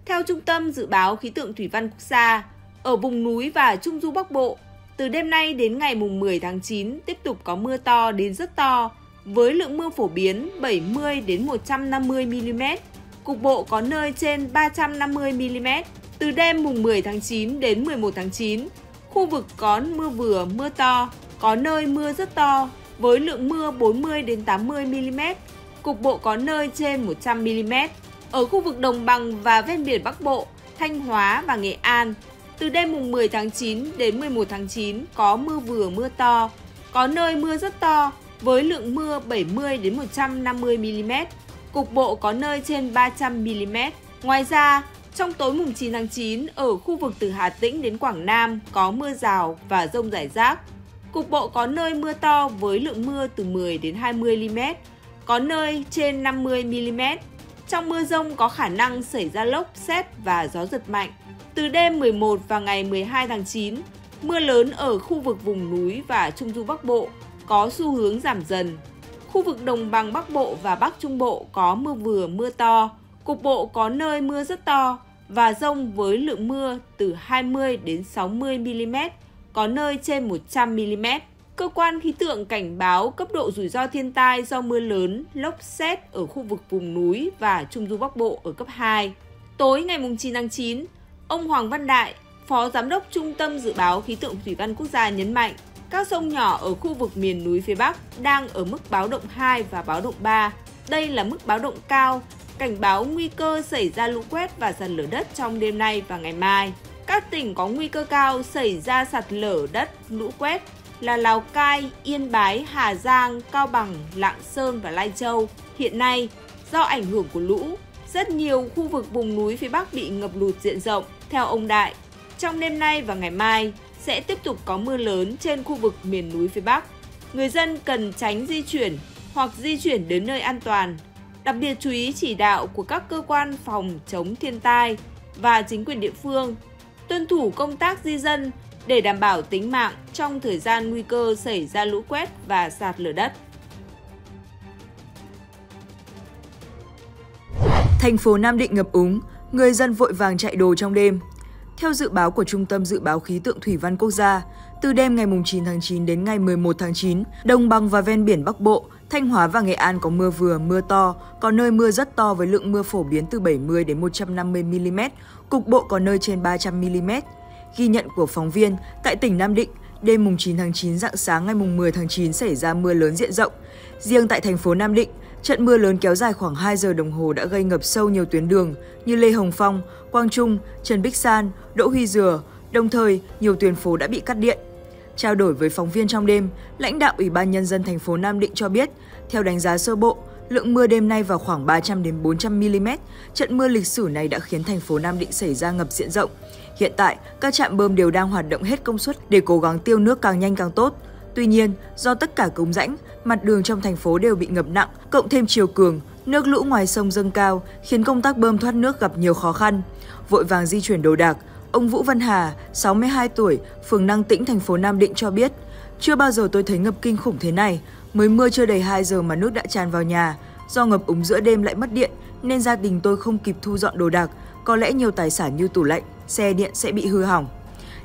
Theo Trung tâm Dự báo Khí tượng Thủy văn Quốc gia, ở vùng núi và Trung Du Bắc Bộ, từ đêm nay đến ngày 10 tháng 9 tiếp tục có mưa to đến rất to, với lượng mưa phổ biến 70 đến 150 mm, cục bộ có nơi trên 350 mm. Từ đêm mùng 10 tháng 9 đến 11 tháng 9, khu vực có mưa vừa, mưa to, có nơi mưa rất to với lượng mưa 40 đến 80 mm, cục bộ có nơi trên 100mm. Ở khu vực đồng bằng và ven biển Bắc Bộ, Thanh Hóa và Nghệ An, từ đêm mùng 10 tháng 9 đến 11 tháng 9 có mưa vừa mưa to, có nơi mưa rất to với lượng mưa 70 đến 150 mm, cục bộ có nơi trên 300 mm. Ngoài ra, trong tối mùng 9 tháng 9 ở khu vực từ Hà Tĩnh đến Quảng Nam có mưa rào và rông rải rác. Cục bộ có nơi mưa to với lượng mưa từ 10 đến 20 mm, có nơi trên 50 mm. Trong mưa rông có khả năng xảy ra lốc, xét và gió giật mạnh. Từ đêm 11 và ngày 12 tháng 9, mưa lớn ở khu vực vùng núi và Trung Du Bắc Bộ có xu hướng giảm dần. Khu vực đồng bằng Bắc Bộ và Bắc Trung Bộ có mưa vừa mưa to, cục bộ có nơi mưa rất to và rông với lượng mưa từ 20 đến 60 mm, có nơi trên 100 mm. Cơ quan khí tượng cảnh báo cấp độ rủi ro thiên tai do mưa lớn, lốc xét ở khu vực vùng núi và Trung Du Bắc Bộ ở cấp 2. Tối ngày 9 tháng 9, ông Hoàng Văn Đại, Phó Giám đốc Trung tâm Dự báo Khí tượng Thủy văn Quốc gia nhấn mạnh, các sông nhỏ ở khu vực miền núi phía Bắc đang ở mức báo động 2 và báo động 3. Đây là mức báo động cao, cảnh báo nguy cơ xảy ra lũ quét và sạt lở đất trong đêm nay và ngày mai. Các tỉnh có nguy cơ cao xảy ra sạt lở đất, lũ quét, là Lào Cai, Yên Bái, Hà Giang, Cao Bằng, Lạng Sơn và Lai Châu. Hiện nay, do ảnh hưởng của lũ, rất nhiều khu vực vùng núi phía Bắc bị ngập lụt diện rộng. Theo ông Đại, trong đêm nay và ngày mai sẽ tiếp tục có mưa lớn trên khu vực miền núi phía Bắc. Người dân cần tránh di chuyển hoặc di chuyển đến nơi an toàn. Đặc biệt chú ý chỉ đạo của các cơ quan phòng chống thiên tai và chính quyền địa phương, tuân thủ công tác di dân để đảm bảo tính mạng trong thời gian nguy cơ xảy ra lũ quét và sạt lở đất. Thành phố Nam Định ngập úng, người dân vội vàng chạy đồ trong đêm. Theo dự báo của Trung tâm Dự báo Khí tượng Thủy văn Quốc gia, từ đêm ngày 9 tháng 9 đến ngày 11 tháng 9, đồng bằng và ven biển Bắc Bộ, Thanh Hóa và Nghệ An có mưa vừa, mưa to, có nơi mưa rất to với lượng mưa phổ biến từ 70 đến 150 mm, cục bộ có nơi trên 300 mm. Ghi nhận của phóng viên, tại tỉnh Nam Định, đêm mùng 9 tháng 9 dạng sáng ngày mùng 10 tháng 9 xảy ra mưa lớn diện rộng. Riêng tại thành phố Nam Định, trận mưa lớn kéo dài khoảng 2 giờ đồng hồ đã gây ngập sâu nhiều tuyến đường như Lê Hồng Phong, Quang Trung, Trần Bích San, Đỗ Huy Dừa, đồng thời nhiều tuyến phố đã bị cắt điện. Trao đổi với phóng viên trong đêm, lãnh đạo Ủy ban nhân dân thành phố Nam Định cho biết, theo đánh giá sơ bộ, lượng mưa đêm nay vào khoảng 300 đến 400 mm, trận mưa lịch sử này đã khiến thành phố Nam Định xảy ra ngập diện rộng. Hiện tại, các trạm bơm đều đang hoạt động hết công suất để cố gắng tiêu nước càng nhanh càng tốt. Tuy nhiên, do tất cả cống rãnh, mặt đường trong thành phố đều bị ngập nặng, cộng thêm chiều cường, nước lũ ngoài sông dâng cao khiến công tác bơm thoát nước gặp nhiều khó khăn. Vội vàng di chuyển đồ đạc, ông Vũ Văn Hà, 62 tuổi, phường Năng Tĩnh, thành phố Nam Định cho biết, chưa bao giờ tôi thấy ngập kinh khủng thế này, mới mưa chưa đầy 2 giờ mà nước đã tràn vào nhà. Do ngập úng giữa đêm lại mất điện nên gia đình tôi không kịp thu dọn đồ đạc, có lẽ nhiều tài sản như tủ lạnh, xe điện sẽ bị hư hỏng.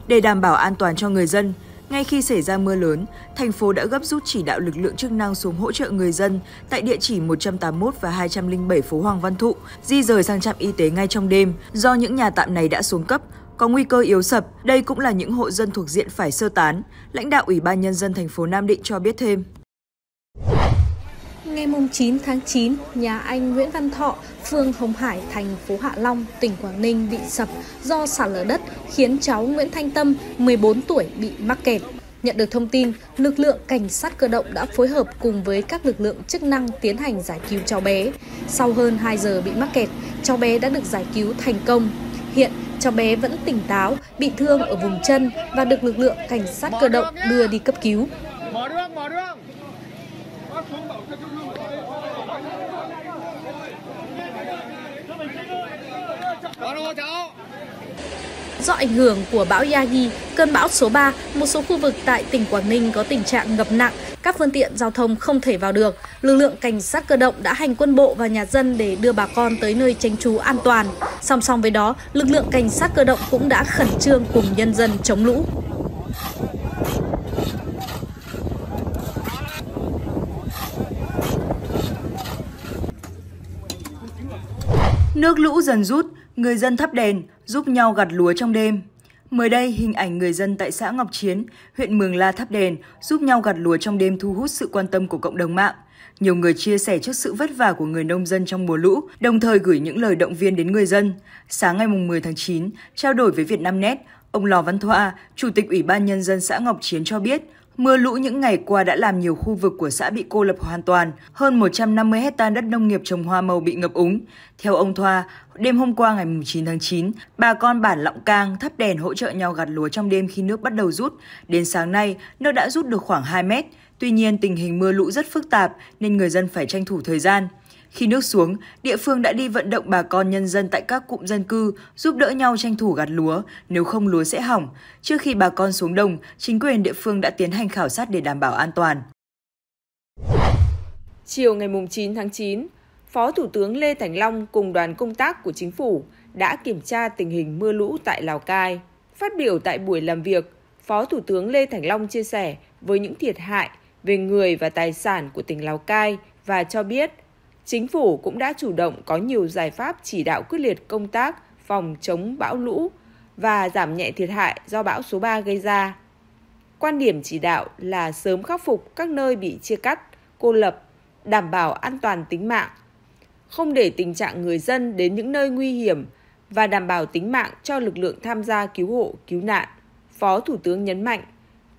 Để đảm bảo an toàn cho người dân, ngay khi xảy ra mưa lớn, thành phố đã gấp rút chỉ đạo lực lượng chức năng xuống hỗ trợ người dân tại địa chỉ 181 và 207 phố Hoàng Văn Thụ, di rời sang trạm y tế ngay trong đêm do những nhà tạm này đã xuống cấp, có nguy cơ yếu sập. Đây cũng là những hộ dân thuộc diện phải sơ tán. Lãnh đạo Ủy ban Nhân dân thành phố Nam Định cho biết thêm ngày 9 tháng 9, nhà anh Nguyễn Văn Thọ, phường Hồng Hải, thành phố Hạ Long, tỉnh Quảng Ninh bị sập do sạt lở đất khiến cháu Nguyễn Thanh Tâm, 14 tuổi bị mắc kẹt. Nhận được thông tin, lực lượng cảnh sát cơ động đã phối hợp cùng với các lực lượng chức năng tiến hành giải cứu cháu bé. Sau hơn 2 giờ bị mắc kẹt, cháu bé đã được giải cứu thành công. Hiện, cháu bé vẫn tỉnh táo, bị thương ở vùng chân và được lực lượng cảnh sát cơ động đưa đi cấp cứu. Bỏ đường, bỏ đường. Do ảnh hưởng của bão Yagi, cơn bão số 3, một số khu vực tại tỉnh Quảng Ninh có tình trạng ngập nặng, các phương tiện giao thông không thể vào được. Lực lượng cảnh sát cơ động đã hành quân bộ và nhà dân để đưa bà con tới nơi tránh trú an toàn. Song song với đó, lực lượng cảnh sát cơ động cũng đã khẩn trương cùng nhân dân chống lũ. Nước lũ dần rút, Người dân thắp đèn, giúp nhau gặt lúa trong đêm. Mới đây, hình ảnh người dân tại xã Ngọc Chiến, huyện Mường La thắp đèn, giúp nhau gặt lúa trong đêm thu hút sự quan tâm của cộng đồng mạng. Nhiều người chia sẻ trước sự vất vả của người nông dân trong mùa lũ, đồng thời gửi những lời động viên đến người dân. Sáng ngày 10 tháng 9, trao đổi với Vietnamnet, ông Lò Văn Thoa, Chủ tịch Ủy ban Nhân dân xã Ngọc Chiến cho biết, Mưa lũ những ngày qua đã làm nhiều khu vực của xã bị cô lập hoàn toàn, hơn 150 hecta đất nông nghiệp trồng hoa màu bị ngập úng. Theo ông Thoa, đêm hôm qua ngày 9 tháng 9, bà con bản Lọng Cang thắp đèn hỗ trợ nhau gặt lúa trong đêm khi nước bắt đầu rút. Đến sáng nay, nước đã rút được khoảng 2 mét. Tuy nhiên, tình hình mưa lũ rất phức tạp nên người dân phải tranh thủ thời gian. Khi nước xuống, địa phương đã đi vận động bà con nhân dân tại các cụm dân cư giúp đỡ nhau tranh thủ gặt lúa, nếu không lúa sẽ hỏng. Trước khi bà con xuống đồng, chính quyền địa phương đã tiến hành khảo sát để đảm bảo an toàn. Chiều ngày 9 tháng 9, Phó Thủ tướng Lê Thành Long cùng đoàn công tác của chính phủ đã kiểm tra tình hình mưa lũ tại Lào Cai. Phát biểu tại buổi làm việc, Phó Thủ tướng Lê Thành Long chia sẻ với những thiệt hại về người và tài sản của tỉnh Lào Cai và cho biết – Chính phủ cũng đã chủ động có nhiều giải pháp chỉ đạo quyết liệt công tác phòng chống bão lũ và giảm nhẹ thiệt hại do bão số 3 gây ra. Quan điểm chỉ đạo là sớm khắc phục các nơi bị chia cắt, cô lập, đảm bảo an toàn tính mạng, không để tình trạng người dân đến những nơi nguy hiểm và đảm bảo tính mạng cho lực lượng tham gia cứu hộ, cứu nạn. Phó Thủ tướng nhấn mạnh,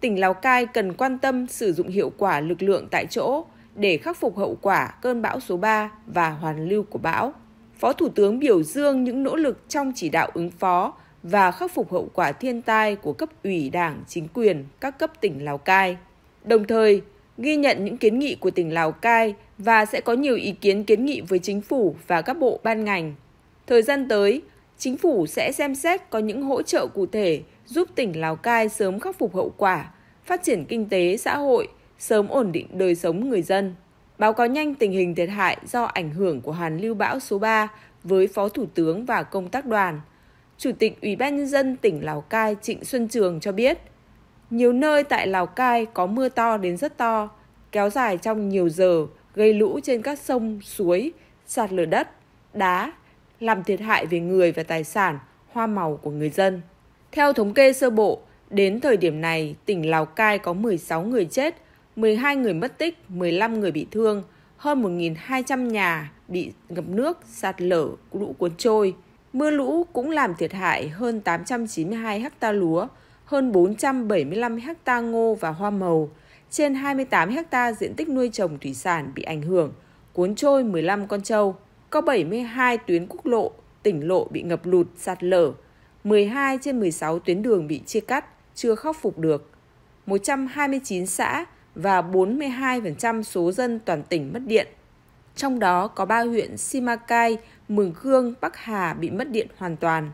tỉnh Lào Cai cần quan tâm sử dụng hiệu quả lực lượng tại chỗ, để khắc phục hậu quả cơn bão số 3 và hoàn lưu của bão. Phó Thủ tướng biểu dương những nỗ lực trong chỉ đạo ứng phó và khắc phục hậu quả thiên tai của cấp ủy Đảng, chính quyền các cấp tỉnh Lào Cai. Đồng thời, ghi nhận những kiến nghị của tỉnh Lào Cai và sẽ có nhiều ý kiến kiến nghị với chính phủ và các bộ ban ngành. Thời gian tới, chính phủ sẽ xem xét có những hỗ trợ cụ thể giúp tỉnh Lào Cai sớm khắc phục hậu quả, phát triển kinh tế xã hội sớm ổn định đời sống người dân. Báo cáo nhanh tình hình thiệt hại do ảnh hưởng của hoàn lưu bão số 3 với Phó Thủ tướng và công tác đoàn. Chủ tịch Ủy ban Nhân dân tỉnh Lào Cai Trịnh Xuân Trường cho biết, nhiều nơi tại Lào Cai có mưa to đến rất to, kéo dài trong nhiều giờ, gây lũ trên các sông, suối, sạt lở đất, đá, làm thiệt hại về người và tài sản, hoa màu của người dân. Theo thống kê sơ bộ, đến thời điểm này, tỉnh Lào Cai có 16 người chết 12 người mất tích, 15 người bị thương, hơn 1.200 nhà bị ngập nước, sạt lở, lũ cuốn trôi. Mưa lũ cũng làm thiệt hại hơn 892 ha lúa, hơn 475 ha ngô và hoa màu, trên 28 ha diện tích nuôi trồng thủy sản bị ảnh hưởng, cuốn trôi 15 con trâu. Có 72 tuyến quốc lộ, tỉnh lộ bị ngập lụt, sạt lở, 12 trên 16 tuyến đường bị chia cắt, chưa khắc phục được. 129 xã, và 42% số dân toàn tỉnh mất điện. Trong đó có ba huyện Simacai, Mường Khương, Bắc Hà bị mất điện hoàn toàn.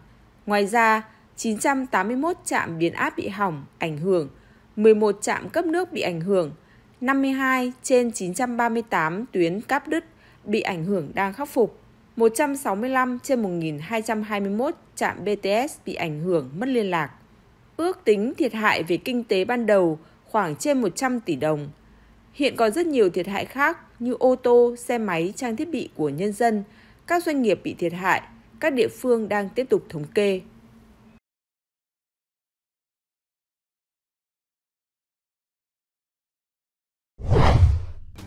Ngoài ra, 981 trạm biến áp bị hỏng, ảnh hưởng, 11 trạm cấp nước bị ảnh hưởng, 52 trên 938 tuyến cáp đứt bị ảnh hưởng đang khắc phục, 165 trên 1221 trạm BTS bị ảnh hưởng mất liên lạc. Ước tính thiệt hại về kinh tế ban đầu khoảng trên 100 tỷ đồng. Hiện còn rất nhiều thiệt hại khác như ô tô, xe máy, trang thiết bị của nhân dân, các doanh nghiệp bị thiệt hại, các địa phương đang tiếp tục thống kê.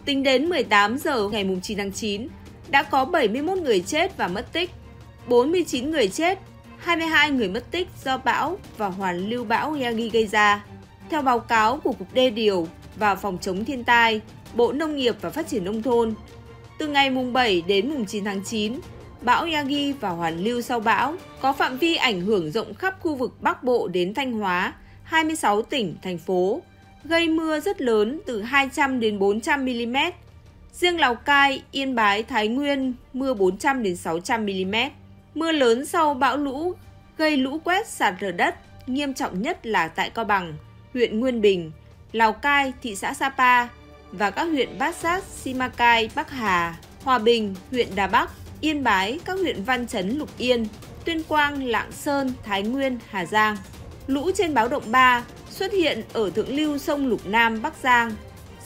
Tính đến 18 giờ ngày 9 tháng 9, đã có 71 người chết và mất tích, 49 người chết, 22 người mất tích do bão và hoàn lưu bão Yagi gây ra. Theo báo cáo của Cục Đê Điều và Phòng chống thiên tai, Bộ Nông nghiệp và Phát triển Nông thôn, từ ngày mùng 7 đến mùng 9 tháng 9, bão Yagi và hoàn lưu sau bão có phạm vi ảnh hưởng rộng khắp khu vực Bắc Bộ đến Thanh Hóa, 26 tỉnh, thành phố, gây mưa rất lớn từ 200 đến 400 mm. Riêng Lào Cai, Yên Bái, Thái Nguyên mưa 400 đến 600 mm. Mưa lớn sau bão lũ gây lũ quét sạt lở đất, nghiêm trọng nhất là tại Cao Bằng, huyện Nguyên Bình, Lào Cai, thị xã Sapa và các huyện Bát Sát, Simacai, Bắc Hà, Hòa Bình, huyện Đà Bắc, Yên Bái, các huyện Văn Chấn, Lục Yên, Tuyên Quang, Lạng Sơn, Thái Nguyên, Hà Giang. Lũ trên báo động 3 xuất hiện ở thượng lưu sông Lục Nam, Bắc Giang,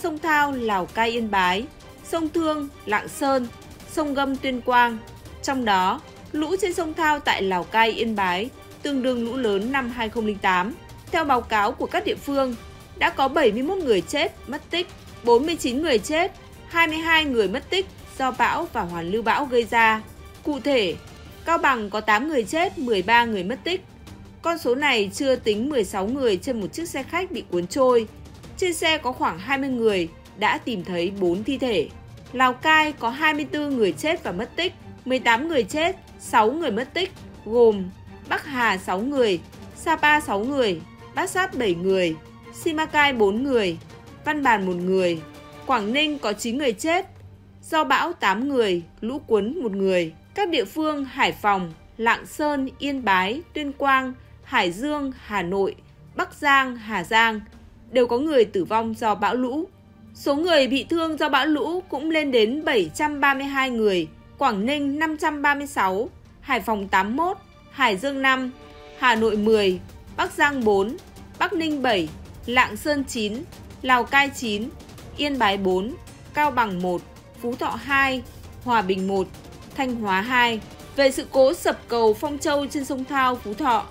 sông Thao, Lào Cai, Yên Bái, sông Thương, Lạng Sơn, sông Gâm, Tuyên Quang. Trong đó, lũ trên sông Thao tại Lào Cai, Yên Bái tương đương lũ lớn năm 2008. Theo báo cáo của các địa phương, đã có 71 người chết, mất tích, 49 người chết, 22 người mất tích do bão và hoàn lưu bão gây ra. Cụ thể, Cao Bằng có 8 người chết, 13 người mất tích. Con số này chưa tính 16 người trên một chiếc xe khách bị cuốn trôi. Trên xe có khoảng 20 người, đã tìm thấy 4 thi thể. Lào Cai có 24 người chết và mất tích, 18 người chết, 6 người mất tích, gồm Bắc Hà 6 người, Sapa 6 người, Bát Sát 7 người, Simacai 4 người, Văn Bàn 1 người, Quảng Ninh có 9 người chết, do bão 8 người, lũ cuốn 1 người. Các địa phương Hải Phòng, Lạng Sơn, Yên Bái, Tuyên Quang, Hải Dương, Hà Nội, Bắc Giang, Hà Giang đều có người tử vong do bão lũ. Số người bị thương do bão lũ cũng lên đến 732 người, Quảng Ninh 536, Hải Phòng 81, Hải Dương 5, Hà Nội 10, Bắc Giang 4, Bắc Ninh 7, Lạng Sơn 9, Lào Cai 9, Yên Bái 4, Cao Bằng 1, Phú Thọ 2, Hòa Bình 1, Thanh Hóa 2. Về sự cố sập cầu Phong Châu trên sông Thao, Phú Thọ,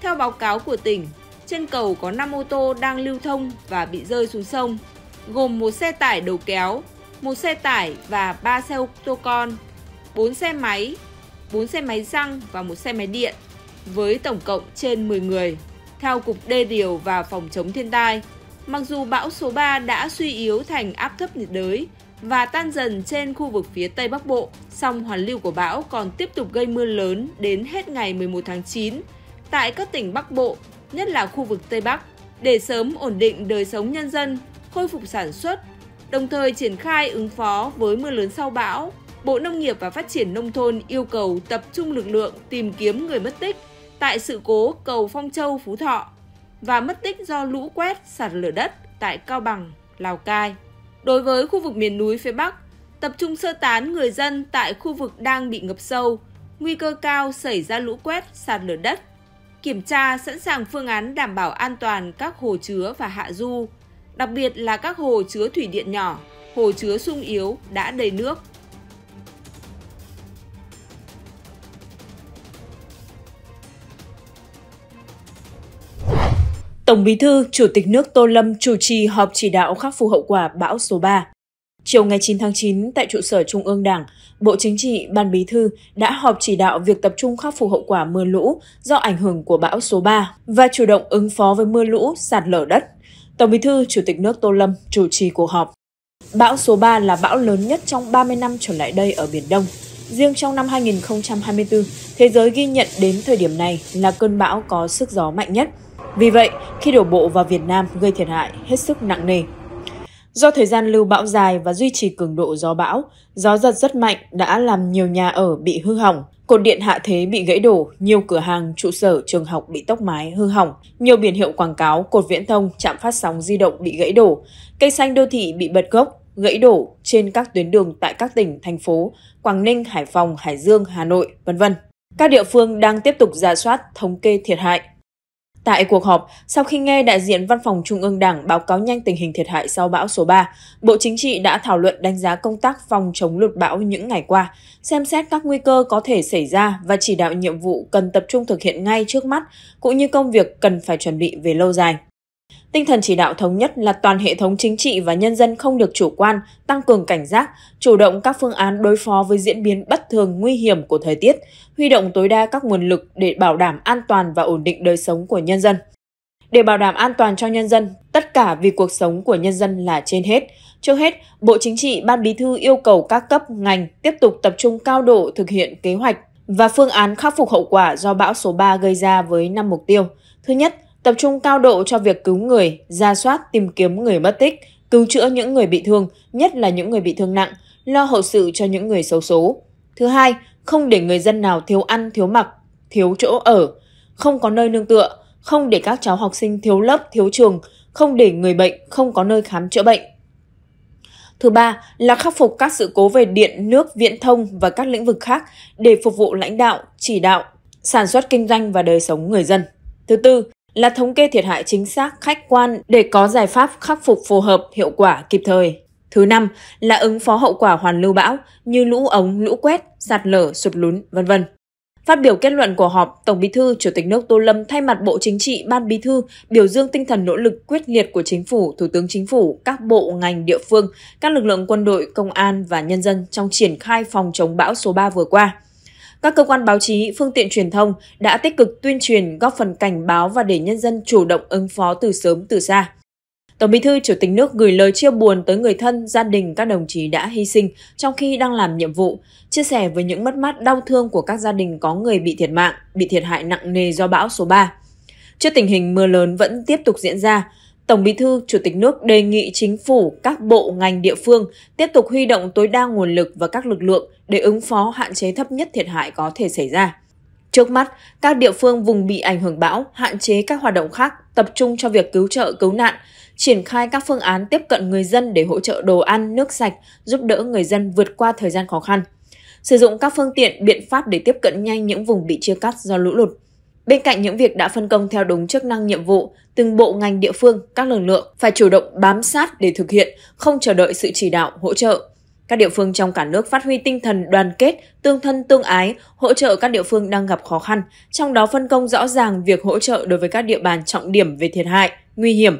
theo báo cáo của tỉnh, trên cầu có 5 ô tô đang lưu thông và bị rơi xuống sông, gồm một xe tải đầu kéo, một xe tải và 3 xe ô tô con, 4 xe máy, 4 xe máy răng và một xe máy điện với tổng cộng trên 10 người, theo Cục Đê Điều và Phòng chống thiên tai. Mặc dù bão số 3 đã suy yếu thành áp thấp nhiệt đới và tan dần trên khu vực phía Tây Bắc Bộ, song hoàn lưu của bão còn tiếp tục gây mưa lớn đến hết ngày 11 tháng 9 tại các tỉnh Bắc Bộ, nhất là khu vực Tây Bắc, để sớm ổn định đời sống nhân dân, khôi phục sản xuất, đồng thời triển khai ứng phó với mưa lớn sau bão Bộ Nông nghiệp và Phát triển Nông thôn yêu cầu tập trung lực lượng tìm kiếm người mất tích tại sự cố cầu Phong Châu, Phú Thọ và mất tích do lũ quét sạt lở đất tại Cao Bằng, Lào Cai. Đối với khu vực miền núi phía Bắc, tập trung sơ tán người dân tại khu vực đang bị ngập sâu, nguy cơ cao xảy ra lũ quét, sạt lở đất. Kiểm tra sẵn sàng phương án đảm bảo an toàn các hồ chứa và hạ du, đặc biệt là các hồ chứa thủy điện nhỏ, hồ chứa sung yếu đã đầy nước Tổng Bí thư, Chủ tịch nước Tô Lâm chủ trì họp chỉ đạo khắc phục hậu quả bão số 3. Chiều ngày 9 tháng 9 tại trụ sở Trung ương Đảng, Bộ Chính trị, Ban Bí thư đã họp chỉ đạo việc tập trung khắc phục hậu quả mưa lũ do ảnh hưởng của bão số 3 và chủ động ứng phó với mưa lũ, sạt lở đất. Tổng Bí thư, Chủ tịch nước Tô Lâm chủ trì cuộc họp. Bão số 3 là bão lớn nhất trong 30 năm trở lại đây ở Biển Đông. Riêng trong năm 2024, thế giới ghi nhận đến thời điểm này là cơn bão có sức gió mạnh nhất – vì vậy, khi đổ bộ vào Việt Nam gây thiệt hại hết sức nặng nề. Do thời gian lưu bão dài và duy trì cường độ gió bão, gió giật rất mạnh đã làm nhiều nhà ở bị hư hỏng, cột điện hạ thế bị gãy đổ, nhiều cửa hàng, trụ sở, trường học bị tốc mái, hư hỏng, nhiều biển hiệu quảng cáo, cột viễn thông, trạm phát sóng di động bị gãy đổ, cây xanh đô thị bị bật gốc, gãy đổ trên các tuyến đường tại các tỉnh, thành phố Quảng Ninh, Hải Phòng, Hải Dương, Hà Nội, vân vân. Các địa phương đang tiếp tục ra soát, thống kê thiệt hại, Tại cuộc họp, sau khi nghe đại diện Văn phòng Trung ương Đảng báo cáo nhanh tình hình thiệt hại sau bão số 3, Bộ Chính trị đã thảo luận đánh giá công tác phòng chống lụt bão những ngày qua, xem xét các nguy cơ có thể xảy ra và chỉ đạo nhiệm vụ cần tập trung thực hiện ngay trước mắt, cũng như công việc cần phải chuẩn bị về lâu dài. Tinh thần chỉ đạo thống nhất là toàn hệ thống chính trị và nhân dân không được chủ quan, tăng cường cảnh giác, chủ động các phương án đối phó với diễn biến bất thường nguy hiểm của thời tiết, huy động tối đa các nguồn lực để bảo đảm an toàn và ổn định đời sống của nhân dân. Để bảo đảm an toàn cho nhân dân, tất cả vì cuộc sống của nhân dân là trên hết. Trước hết, Bộ Chính trị, Ban Bí thư yêu cầu các cấp ngành tiếp tục tập trung cao độ thực hiện kế hoạch và phương án khắc phục hậu quả do bão số 3 gây ra với năm mục tiêu. Thứ nhất, tập trung cao độ cho việc cứu người, ra soát tìm kiếm người mất tích, cứu chữa những người bị thương, nhất là những người bị thương nặng, lo hậu sự cho những người xấu số. Thứ hai, không để người dân nào thiếu ăn, thiếu mặc, thiếu chỗ ở, không có nơi nương tựa, không để các cháu học sinh thiếu lớp, thiếu trường, không để người bệnh không có nơi khám chữa bệnh. Thứ ba là khắc phục các sự cố về điện, nước, viễn thông và các lĩnh vực khác để phục vụ lãnh đạo, chỉ đạo, sản xuất kinh doanh và đời sống người dân. Thứ tư là thống kê thiệt hại chính xác, khách quan để có giải pháp khắc phục phù hợp, hiệu quả kịp thời. Thứ năm là ứng phó hậu quả hoàn lưu bão như lũ ống, lũ quét, sạt lở, sụp lún, vân vân. Phát biểu kết luận của họp, Tổng Bí thư Chủ tịch nước Tô Lâm thay mặt Bộ Chính trị, Ban Bí thư biểu dương tinh thần nỗ lực quyết liệt của chính phủ, Thủ tướng Chính phủ, các bộ ngành địa phương, các lực lượng quân đội, công an và nhân dân trong triển khai phòng chống bão số 3 vừa qua. Các cơ quan báo chí, phương tiện truyền thông đã tích cực tuyên truyền góp phần cảnh báo và để nhân dân chủ động ứng phó từ sớm từ xa. Tổng Bí thư Chủ tịch nước gửi lời chia buồn tới người thân, gia đình các đồng chí đã hy sinh trong khi đang làm nhiệm vụ, chia sẻ với những mất mát đau thương của các gia đình có người bị thiệt mạng, bị thiệt hại nặng nề do bão số 3. Trước tình hình mưa lớn vẫn tiếp tục diễn ra, Tổng Bí thư, Chủ tịch nước đề nghị chính phủ, các bộ ngành địa phương tiếp tục huy động tối đa nguồn lực và các lực lượng để ứng phó hạn chế thấp nhất thiệt hại có thể xảy ra. Trước mắt, các địa phương vùng bị ảnh hưởng bão hạn chế các hoạt động khác, tập trung cho việc cứu trợ cứu nạn, triển khai các phương án tiếp cận người dân để hỗ trợ đồ ăn, nước sạch, giúp đỡ người dân vượt qua thời gian khó khăn. Sử dụng các phương tiện, biện pháp để tiếp cận nhanh những vùng bị chia cắt do lũ lụt. Bên cạnh những việc đã phân công theo đúng chức năng nhiệm vụ, từng bộ ngành địa phương, các lực lượng phải chủ động bám sát để thực hiện, không chờ đợi sự chỉ đạo, hỗ trợ. Các địa phương trong cả nước phát huy tinh thần đoàn kết, tương thân tương ái, hỗ trợ các địa phương đang gặp khó khăn, trong đó phân công rõ ràng việc hỗ trợ đối với các địa bàn trọng điểm về thiệt hại, nguy hiểm.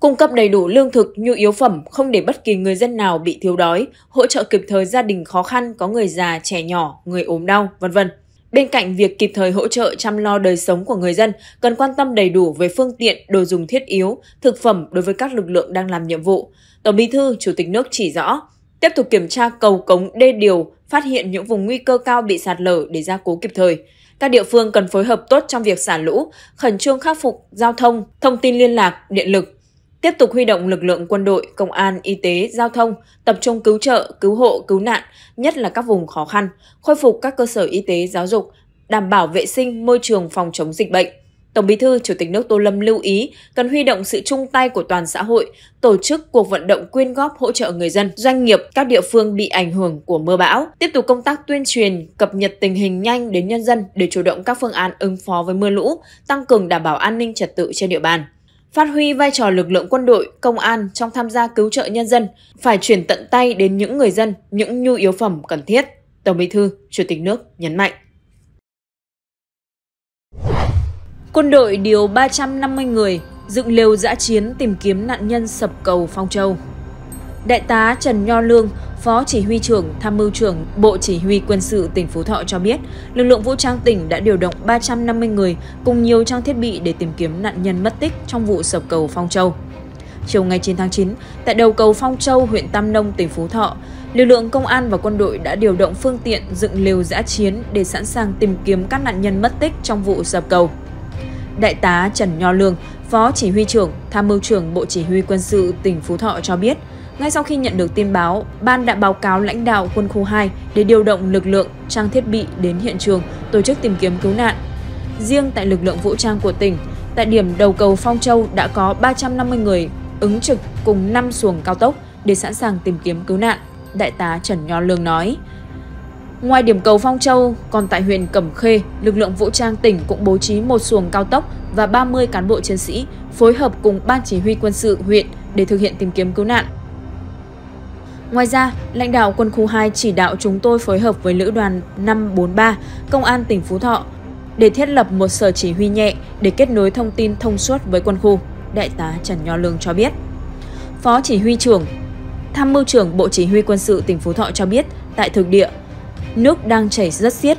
Cung cấp đầy đủ lương thực, nhu yếu phẩm, không để bất kỳ người dân nào bị thiếu đói, hỗ trợ kịp thời gia đình khó khăn có người già, trẻ nhỏ, người ốm đau, vân vân. Bên cạnh việc kịp thời hỗ trợ chăm lo đời sống của người dân, cần quan tâm đầy đủ về phương tiện, đồ dùng thiết yếu, thực phẩm đối với các lực lượng đang làm nhiệm vụ. Tổng Bí thư, Chủ tịch nước chỉ rõ, tiếp tục kiểm tra cầu cống đê điều, phát hiện những vùng nguy cơ cao bị sạt lở để gia cố kịp thời. Các địa phương cần phối hợp tốt trong việc xả lũ, khẩn trương khắc phục giao thông, thông tin liên lạc, điện lực, Tiếp tục huy động lực lượng quân đội, công an, y tế, giao thông, tập trung cứu trợ, cứu hộ, cứu nạn, nhất là các vùng khó khăn, khôi phục các cơ sở y tế, giáo dục, đảm bảo vệ sinh, môi trường phòng chống dịch bệnh. Tổng Bí thư Chủ tịch nước Tô Lâm lưu ý cần huy động sự chung tay của toàn xã hội, tổ chức cuộc vận động quyên góp hỗ trợ người dân, doanh nghiệp các địa phương bị ảnh hưởng của mưa bão, tiếp tục công tác tuyên truyền, cập nhật tình hình nhanh đến nhân dân để chủ động các phương án ứng phó với mưa lũ, tăng cường đảm bảo an ninh trật tự trên địa bàn phát huy vai trò lực lượng quân đội, công an trong tham gia cứu trợ nhân dân, phải chuyển tận tay đến những người dân những nhu yếu phẩm cần thiết, Tổng Bí thư, Chủ tịch nước nhấn mạnh. Quân đội điều 350 người dựng lều dã chiến tìm kiếm nạn nhân sập cầu Phong Châu. Đại tá Trần Nho Lương, Phó Chỉ huy trưởng, Tham mưu trưởng Bộ Chỉ huy Quân sự tỉnh Phú Thọ cho biết, lực lượng vũ trang tỉnh đã điều động 350 người cùng nhiều trang thiết bị để tìm kiếm nạn nhân mất tích trong vụ sập cầu Phong Châu. Chiều ngày 9 tháng 9, tại đầu cầu Phong Châu, huyện Tam Nông, tỉnh Phú Thọ, lực lượng công an và quân đội đã điều động phương tiện dựng lều giã chiến để sẵn sàng tìm kiếm các nạn nhân mất tích trong vụ sập cầu. Đại tá Trần Nho Lương, Phó Chỉ huy trưởng, Tham mưu trưởng Bộ Chỉ huy Quân sự tỉnh Phú Thọ cho biết, ngay sau khi nhận được tin báo, ban đã báo cáo lãnh đạo quân khu 2 để điều động lực lượng, trang thiết bị đến hiện trường tổ chức tìm kiếm cứu nạn. Riêng tại lực lượng vũ trang của tỉnh, tại điểm đầu cầu Phong Châu đã có 350 người ứng trực cùng 5 xuồng cao tốc để sẵn sàng tìm kiếm cứu nạn, Đại tá Trần Nho Lương nói. Ngoài điểm cầu Phong Châu, còn tại huyện Cẩm Khê, lực lượng vũ trang tỉnh cũng bố trí một xuồng cao tốc và 30 cán bộ chiến sĩ phối hợp cùng Ban Chỉ huy quân sự huyện để thực hiện tìm kiếm cứu nạn. Ngoài ra, lãnh đạo quân khu 2 chỉ đạo chúng tôi phối hợp với Lữ đoàn 543, Công an tỉnh Phú Thọ, để thiết lập một sở chỉ huy nhẹ để kết nối thông tin thông suốt với quân khu, Đại tá Trần Nho Lương cho biết. Phó chỉ huy trưởng, Tham mưu trưởng Bộ Chỉ huy Quân sự tỉnh Phú Thọ cho biết, tại thực địa, nước đang chảy rất xiết.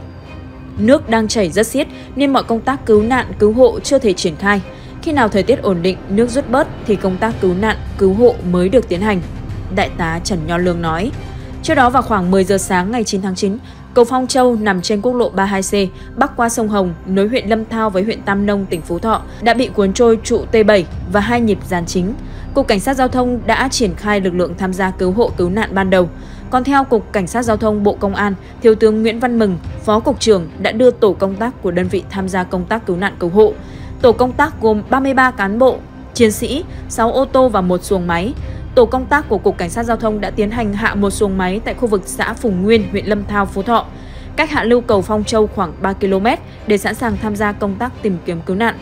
Nước đang chảy rất xiết nên mọi công tác cứu nạn, cứu hộ chưa thể triển khai. Khi nào thời tiết ổn định, nước rút bớt thì công tác cứu nạn, cứu hộ mới được tiến hành. Đại tá Trần Nho Lương nói. Trước đó vào khoảng 10 giờ sáng ngày 9 tháng 9, cầu Phong Châu nằm trên quốc lộ 32C, bắc qua sông Hồng, nối huyện Lâm Thao với huyện Tam Nông, tỉnh Phú Thọ, đã bị cuốn trôi trụ T7 và hai nhịp giàn chính. Cục Cảnh sát Giao thông đã triển khai lực lượng tham gia cứu hộ cứu nạn ban đầu. Còn theo Cục Cảnh sát Giao thông Bộ Công an, Thiếu tướng Nguyễn Văn Mừng, Phó Cục trưởng đã đưa tổ công tác của đơn vị tham gia công tác cứu nạn cứu hộ. Tổ công tác gồm 33 cán bộ, chiến sĩ, 6 ô tô và một xuồng máy tổ công tác của Cục Cảnh sát Giao thông đã tiến hành hạ một xuồng máy tại khu vực xã Phùng Nguyên, huyện Lâm Thao, Phú Thọ, cách hạ lưu cầu Phong Châu khoảng 3 km để sẵn sàng tham gia công tác tìm kiếm cứu nạn.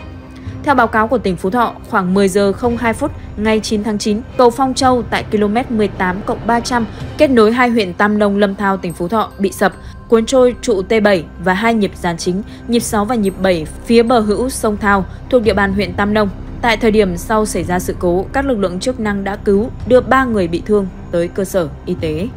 Theo báo cáo của tỉnh Phú Thọ, khoảng 10 giờ 02 phút ngày 9 tháng 9, cầu Phong Châu tại km 18 300 kết nối hai huyện Tam Nông, Lâm Thao, tỉnh Phú Thọ bị sập, cuốn trôi trụ T7 và hai nhịp dàn chính, nhịp 6 và nhịp 7 phía bờ hữu sông Thao thuộc địa bàn huyện Tam Nông. Tại thời điểm sau xảy ra sự cố, các lực lượng chức năng đã cứu, đưa 3 người bị thương tới cơ sở y tế.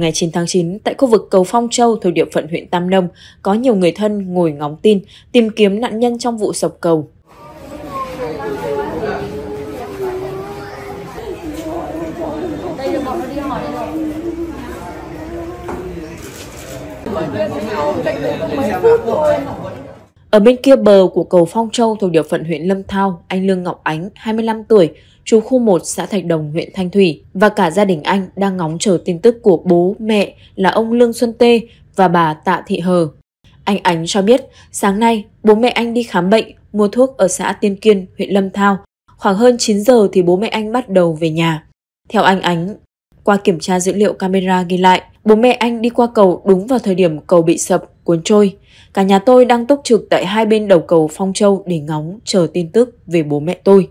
ngày 9 tháng 9, tại khu vực cầu Phong Châu thuộc địa phận huyện Tam Nông, có nhiều người thân ngồi ngóng tin, tìm kiếm nạn nhân trong vụ sập cầu. Ở bên kia bờ của cầu Phong Châu thuộc địa phận huyện Lâm Thao, anh Lương Ngọc Ánh, 25 tuổi, chú khu 1 xã Thạch Đồng, huyện Thanh Thủy và cả gia đình anh đang ngóng chờ tin tức của bố, mẹ là ông Lương Xuân Tê và bà Tạ Thị Hờ. Anh Ánh cho biết sáng nay bố mẹ anh đi khám bệnh, mua thuốc ở xã Tiên Kiên, huyện Lâm Thao. Khoảng hơn 9 giờ thì bố mẹ anh bắt đầu về nhà. Theo anh Ánh, qua kiểm tra dữ liệu camera ghi lại, bố mẹ anh đi qua cầu đúng vào thời điểm cầu bị sập, cuốn trôi. Cả nhà tôi đang túc trực tại hai bên đầu cầu Phong Châu để ngóng chờ tin tức về bố mẹ tôi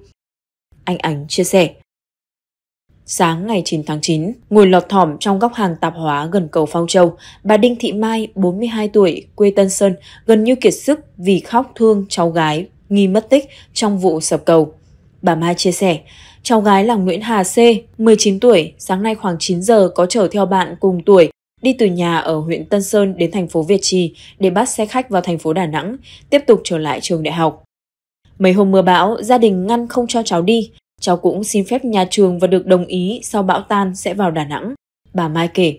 anh Ánh chia sẻ. Sáng ngày 9 tháng 9, ngồi lọt thỏm trong góc hàng tạp hóa gần cầu Phong Châu, bà Đinh Thị Mai, 42 tuổi, quê Tân Sơn, gần như kiệt sức vì khóc thương cháu gái nghi mất tích trong vụ sập cầu. Bà Mai chia sẻ, cháu gái là Nguyễn Hà C, 19 tuổi, sáng nay khoảng 9 giờ có chở theo bạn cùng tuổi đi từ nhà ở huyện Tân Sơn đến thành phố Việt Trì để bắt xe khách vào thành phố Đà Nẵng, tiếp tục trở lại trường đại học. Mấy hôm mưa bão, gia đình ngăn không cho cháu đi, Cháu cũng xin phép nhà trường và được đồng ý sau bão tan sẽ vào Đà Nẵng. Bà Mai kể.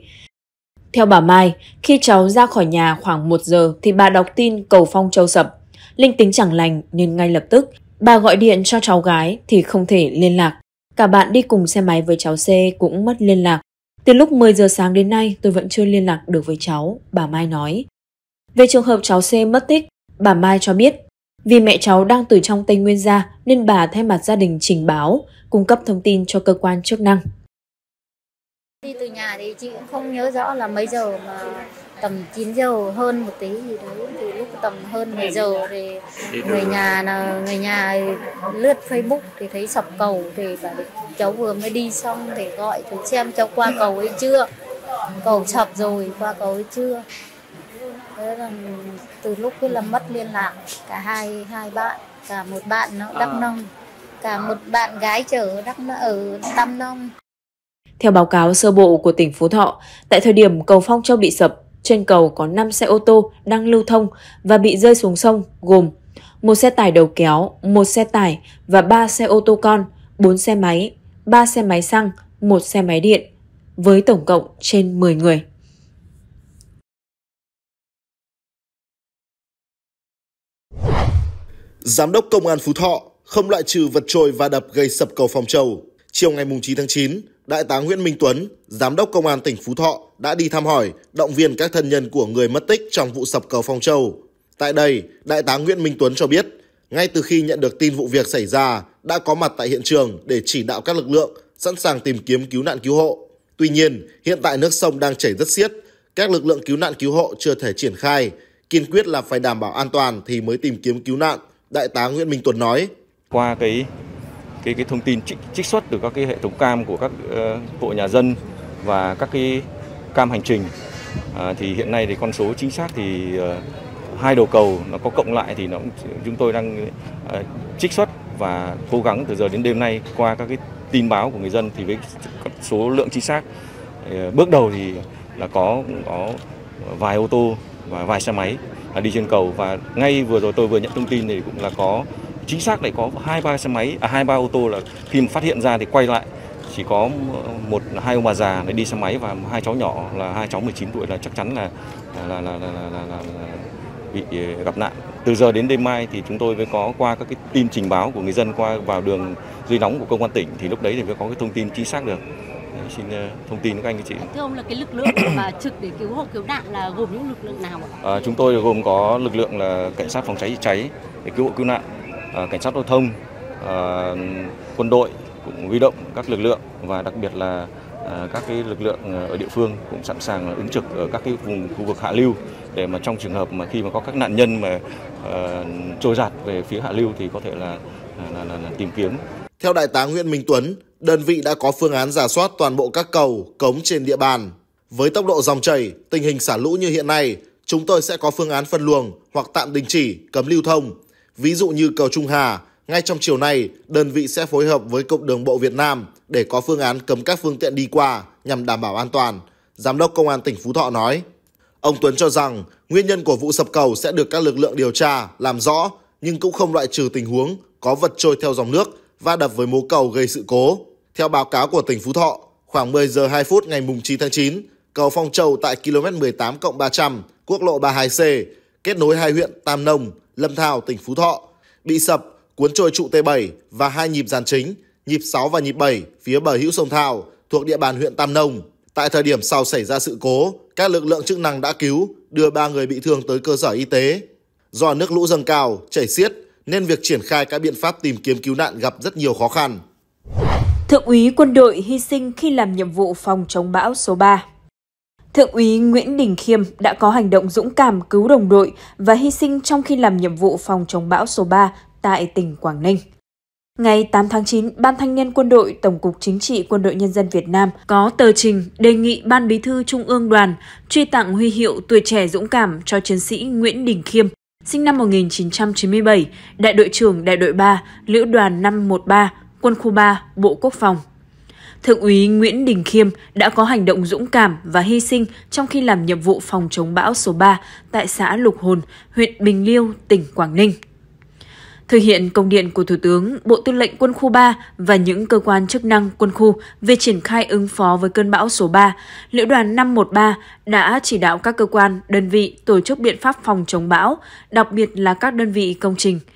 Theo bà Mai, khi cháu ra khỏi nhà khoảng 1 giờ thì bà đọc tin cầu phong châu sập. Linh tính chẳng lành nên ngay lập tức bà gọi điện cho cháu gái thì không thể liên lạc. Cả bạn đi cùng xe máy với cháu C cũng mất liên lạc. Từ lúc 10 giờ sáng đến nay tôi vẫn chưa liên lạc được với cháu, bà Mai nói. Về trường hợp cháu C mất tích, bà Mai cho biết vì mẹ cháu đang từ trong Tây Nguyên ra nên bà thay mặt gia đình trình báo, cung cấp thông tin cho cơ quan chức năng. Đi từ nhà thì chị cũng không nhớ rõ là mấy giờ mà tầm 9 giờ hơn một tí gì đấy thì lúc tầm hơn 10 giờ thì người nhà là người nhà lướt Facebook thì thấy sập cầu thì bảo cháu vừa mới đi xong để gọi thử xem cháu qua cầu ấy chưa cầu sập rồi qua cầu ấy chưa thế là từ lúc cứ là mất liên lạc cả hai hai bạn cả một bạn nó đắk à. nông cả một bạn gái chở đắk ở tam nông theo báo cáo sơ bộ của tỉnh Phú Thọ, tại thời điểm cầu Phong Châu bị sập, trên cầu có 5 xe ô tô đang lưu thông và bị rơi xuống sông gồm một xe tải đầu kéo, một xe tải và 3 xe ô tô con, 4 xe máy, 3 xe máy xăng, một xe máy điện, với tổng cộng trên 10 người. Giám đốc Công an Phú Thọ không loại trừ vật trôi và đập gây sập cầu Phòng Châu. Chiều ngày 9 tháng 9, Đại tá Nguyễn Minh Tuấn, Giám đốc Công an tỉnh Phú Thọ đã đi thăm hỏi, động viên các thân nhân của người mất tích trong vụ sập cầu Phong Châu. Tại đây, Đại tá Nguyễn Minh Tuấn cho biết, ngay từ khi nhận được tin vụ việc xảy ra, đã có mặt tại hiện trường để chỉ đạo các lực lượng sẵn sàng tìm kiếm cứu nạn cứu hộ. Tuy nhiên, hiện tại nước sông đang chảy rất xiết, các lực lượng cứu nạn cứu hộ chưa thể triển khai, kiên quyết là phải đảm bảo an toàn thì mới tìm kiếm cứu nạn. Đại tá Nguyễn Minh Tuấn nói. Qua cái cái cái thông tin trích, trích xuất từ các cái hệ thống cam của các uh, nhà dân và các cái cam hành trình uh, thì hiện nay thì con số chính xác thì uh, hai đầu cầu nó có cộng lại thì nó chúng tôi đang uh, trích xuất và cố gắng từ giờ đến đêm nay qua các cái tin báo của người dân thì với số lượng chính xác uh, bước đầu thì là có có vài ô tô và vài xe máy đi trên cầu và ngay vừa rồi tôi vừa nhận thông tin thì cũng là có chính xác lại có hai ba xe máy à, hai ba ô tô là khi mà phát hiện ra thì quay lại chỉ có ờ, một hai ông bà già đi xe máy và hai cháu nhỏ là hai cháu 19 tuổi là chắc chắn là là là là, là, là, là, là bị ờ, gặp nạn. Từ giờ đến đêm mai thì chúng tôi mới có qua các cái tin trình báo của người dân qua vào đường dây nóng của công an tỉnh thì lúc đấy thì mới có cái thông tin chính xác được xin ờ, thông tin với các anh các chị. Thưa ông là cái lực lượng [coughs] mà trực để cứu hộ cứu nạn là gồm những lực lượng nào ạ? À, chúng tôi gồm có lực lượng là cảnh sát phòng cháy chữa cháy để cứu hộ cứu nạn, à, cảnh sát giao thông, à, quân đội cũng huy động các lực lượng và đặc biệt là à, các cái lực lượng à, ở địa phương cũng sẵn sàng ứng trực ở các cái vùng khu vực hạ lưu để mà trong trường hợp mà khi mà có các nạn nhân mà à, trôi giạt về phía hạ lưu thì có thể là là, là, là, là tìm kiếm. Theo đại tá Nguyễn Minh Tuấn, đơn vị đã có phương án giả soát toàn bộ các cầu, cống trên địa bàn. Với tốc độ dòng chảy, tình hình xả lũ như hiện nay, chúng tôi sẽ có phương án phân luồng hoặc tạm đình chỉ, cấm lưu thông. Ví dụ như cầu Trung Hà, ngay trong chiều nay, đơn vị sẽ phối hợp với Cục Đường bộ Việt Nam để có phương án cấm các phương tiện đi qua nhằm đảm bảo an toàn, Giám đốc Công an tỉnh Phú Thọ nói. Ông Tuấn cho rằng nguyên nhân của vụ sập cầu sẽ được các lực lượng điều tra, làm rõ, nhưng cũng không loại trừ tình huống có vật trôi theo dòng nước va đập với mố cầu gây sự cố. Theo báo cáo của tỉnh Phú Thọ, khoảng 10 giờ 2 phút ngày 9 tháng 9, cầu Phong Châu tại km 18 300, quốc lộ 32C, kết nối hai huyện Tam Nông, Lâm Thao, tỉnh Phú Thọ, bị sập, cuốn trôi trụ T7 và hai nhịp dàn chính, nhịp 6 và nhịp 7 phía bờ hữu sông Thao thuộc địa bàn huyện Tam Nông. Tại thời điểm sau xảy ra sự cố, các lực lượng chức năng đã cứu, đưa ba người bị thương tới cơ sở y tế. Do nước lũ dâng cao, chảy xiết nên việc triển khai các biện pháp tìm kiếm cứu nạn gặp rất nhiều khó khăn. Thượng úy quân đội hy sinh khi làm nhiệm vụ phòng chống bão số 3. Thượng úy Nguyễn Đình Khiêm đã có hành động dũng cảm cứu đồng đội và hy sinh trong khi làm nhiệm vụ phòng chống bão số 3 tại tỉnh Quảng Ninh. Ngày 8 tháng 9, Ban Thanh niên Quân đội Tổng cục Chính trị Quân đội Nhân dân Việt Nam có tờ trình đề nghị Ban Bí thư Trung ương đoàn truy tặng huy hiệu tuổi trẻ dũng cảm cho chiến sĩ Nguyễn Đình Khiêm, sinh năm 1997, đại đội trưởng đại đội 3, lữ đoàn 513, Quân khu 3, Bộ Quốc phòng. Thượng úy Nguyễn Đình Khiêm đã có hành động dũng cảm và hy sinh trong khi làm nhiệm vụ phòng chống bão số 3 tại xã Lục Hồn, huyện Bình Liêu, tỉnh Quảng Ninh. Thực hiện công điện của Thủ tướng, Bộ Tư lệnh Quân khu 3 và những cơ quan chức năng quân khu về triển khai ứng phó với cơn bão số 3, Lữ đoàn 513 đã chỉ đạo các cơ quan, đơn vị tổ chức biện pháp phòng chống bão, đặc biệt là các đơn vị công trình –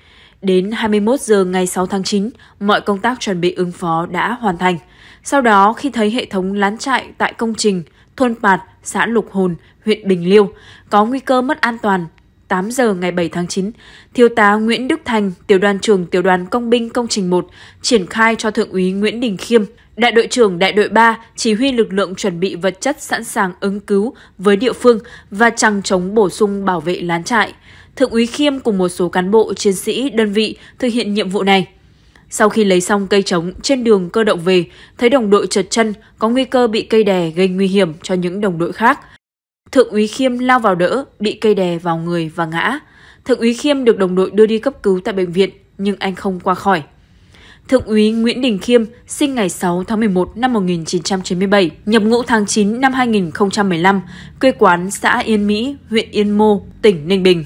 Đến 21 giờ ngày 6 tháng 9, mọi công tác chuẩn bị ứng phó đã hoàn thành. Sau đó, khi thấy hệ thống lán trại tại công trình thôn Pạt, xã Lục Hồn, huyện Bình Liêu có nguy cơ mất an toàn 8 giờ ngày 7 tháng 9, Thiếu tá Nguyễn Đức Thành, tiểu đoàn trưởng tiểu đoàn công binh công trình 1, triển khai cho Thượng úy Nguyễn Đình Khiêm, đại đội trưởng đại đội 3, chỉ huy lực lượng chuẩn bị vật chất sẵn sàng ứng cứu với địa phương và chẳng chống bổ sung bảo vệ lán trại. Thượng úy Khiêm cùng một số cán bộ, chiến sĩ, đơn vị thực hiện nhiệm vụ này. Sau khi lấy xong cây trống trên đường cơ động về, thấy đồng đội trượt chân có nguy cơ bị cây đè gây nguy hiểm cho những đồng đội khác. Thượng úy Khiêm lao vào đỡ, bị cây đè vào người và ngã. Thượng úy Khiêm được đồng đội đưa đi cấp cứu tại bệnh viện, nhưng anh không qua khỏi. Thượng úy Nguyễn Đình Khiêm sinh ngày 6 tháng 11 năm 1997, nhập ngũ tháng 9 năm 2015, quê quán xã Yên Mỹ, huyện Yên Mô, tỉnh Ninh Bình.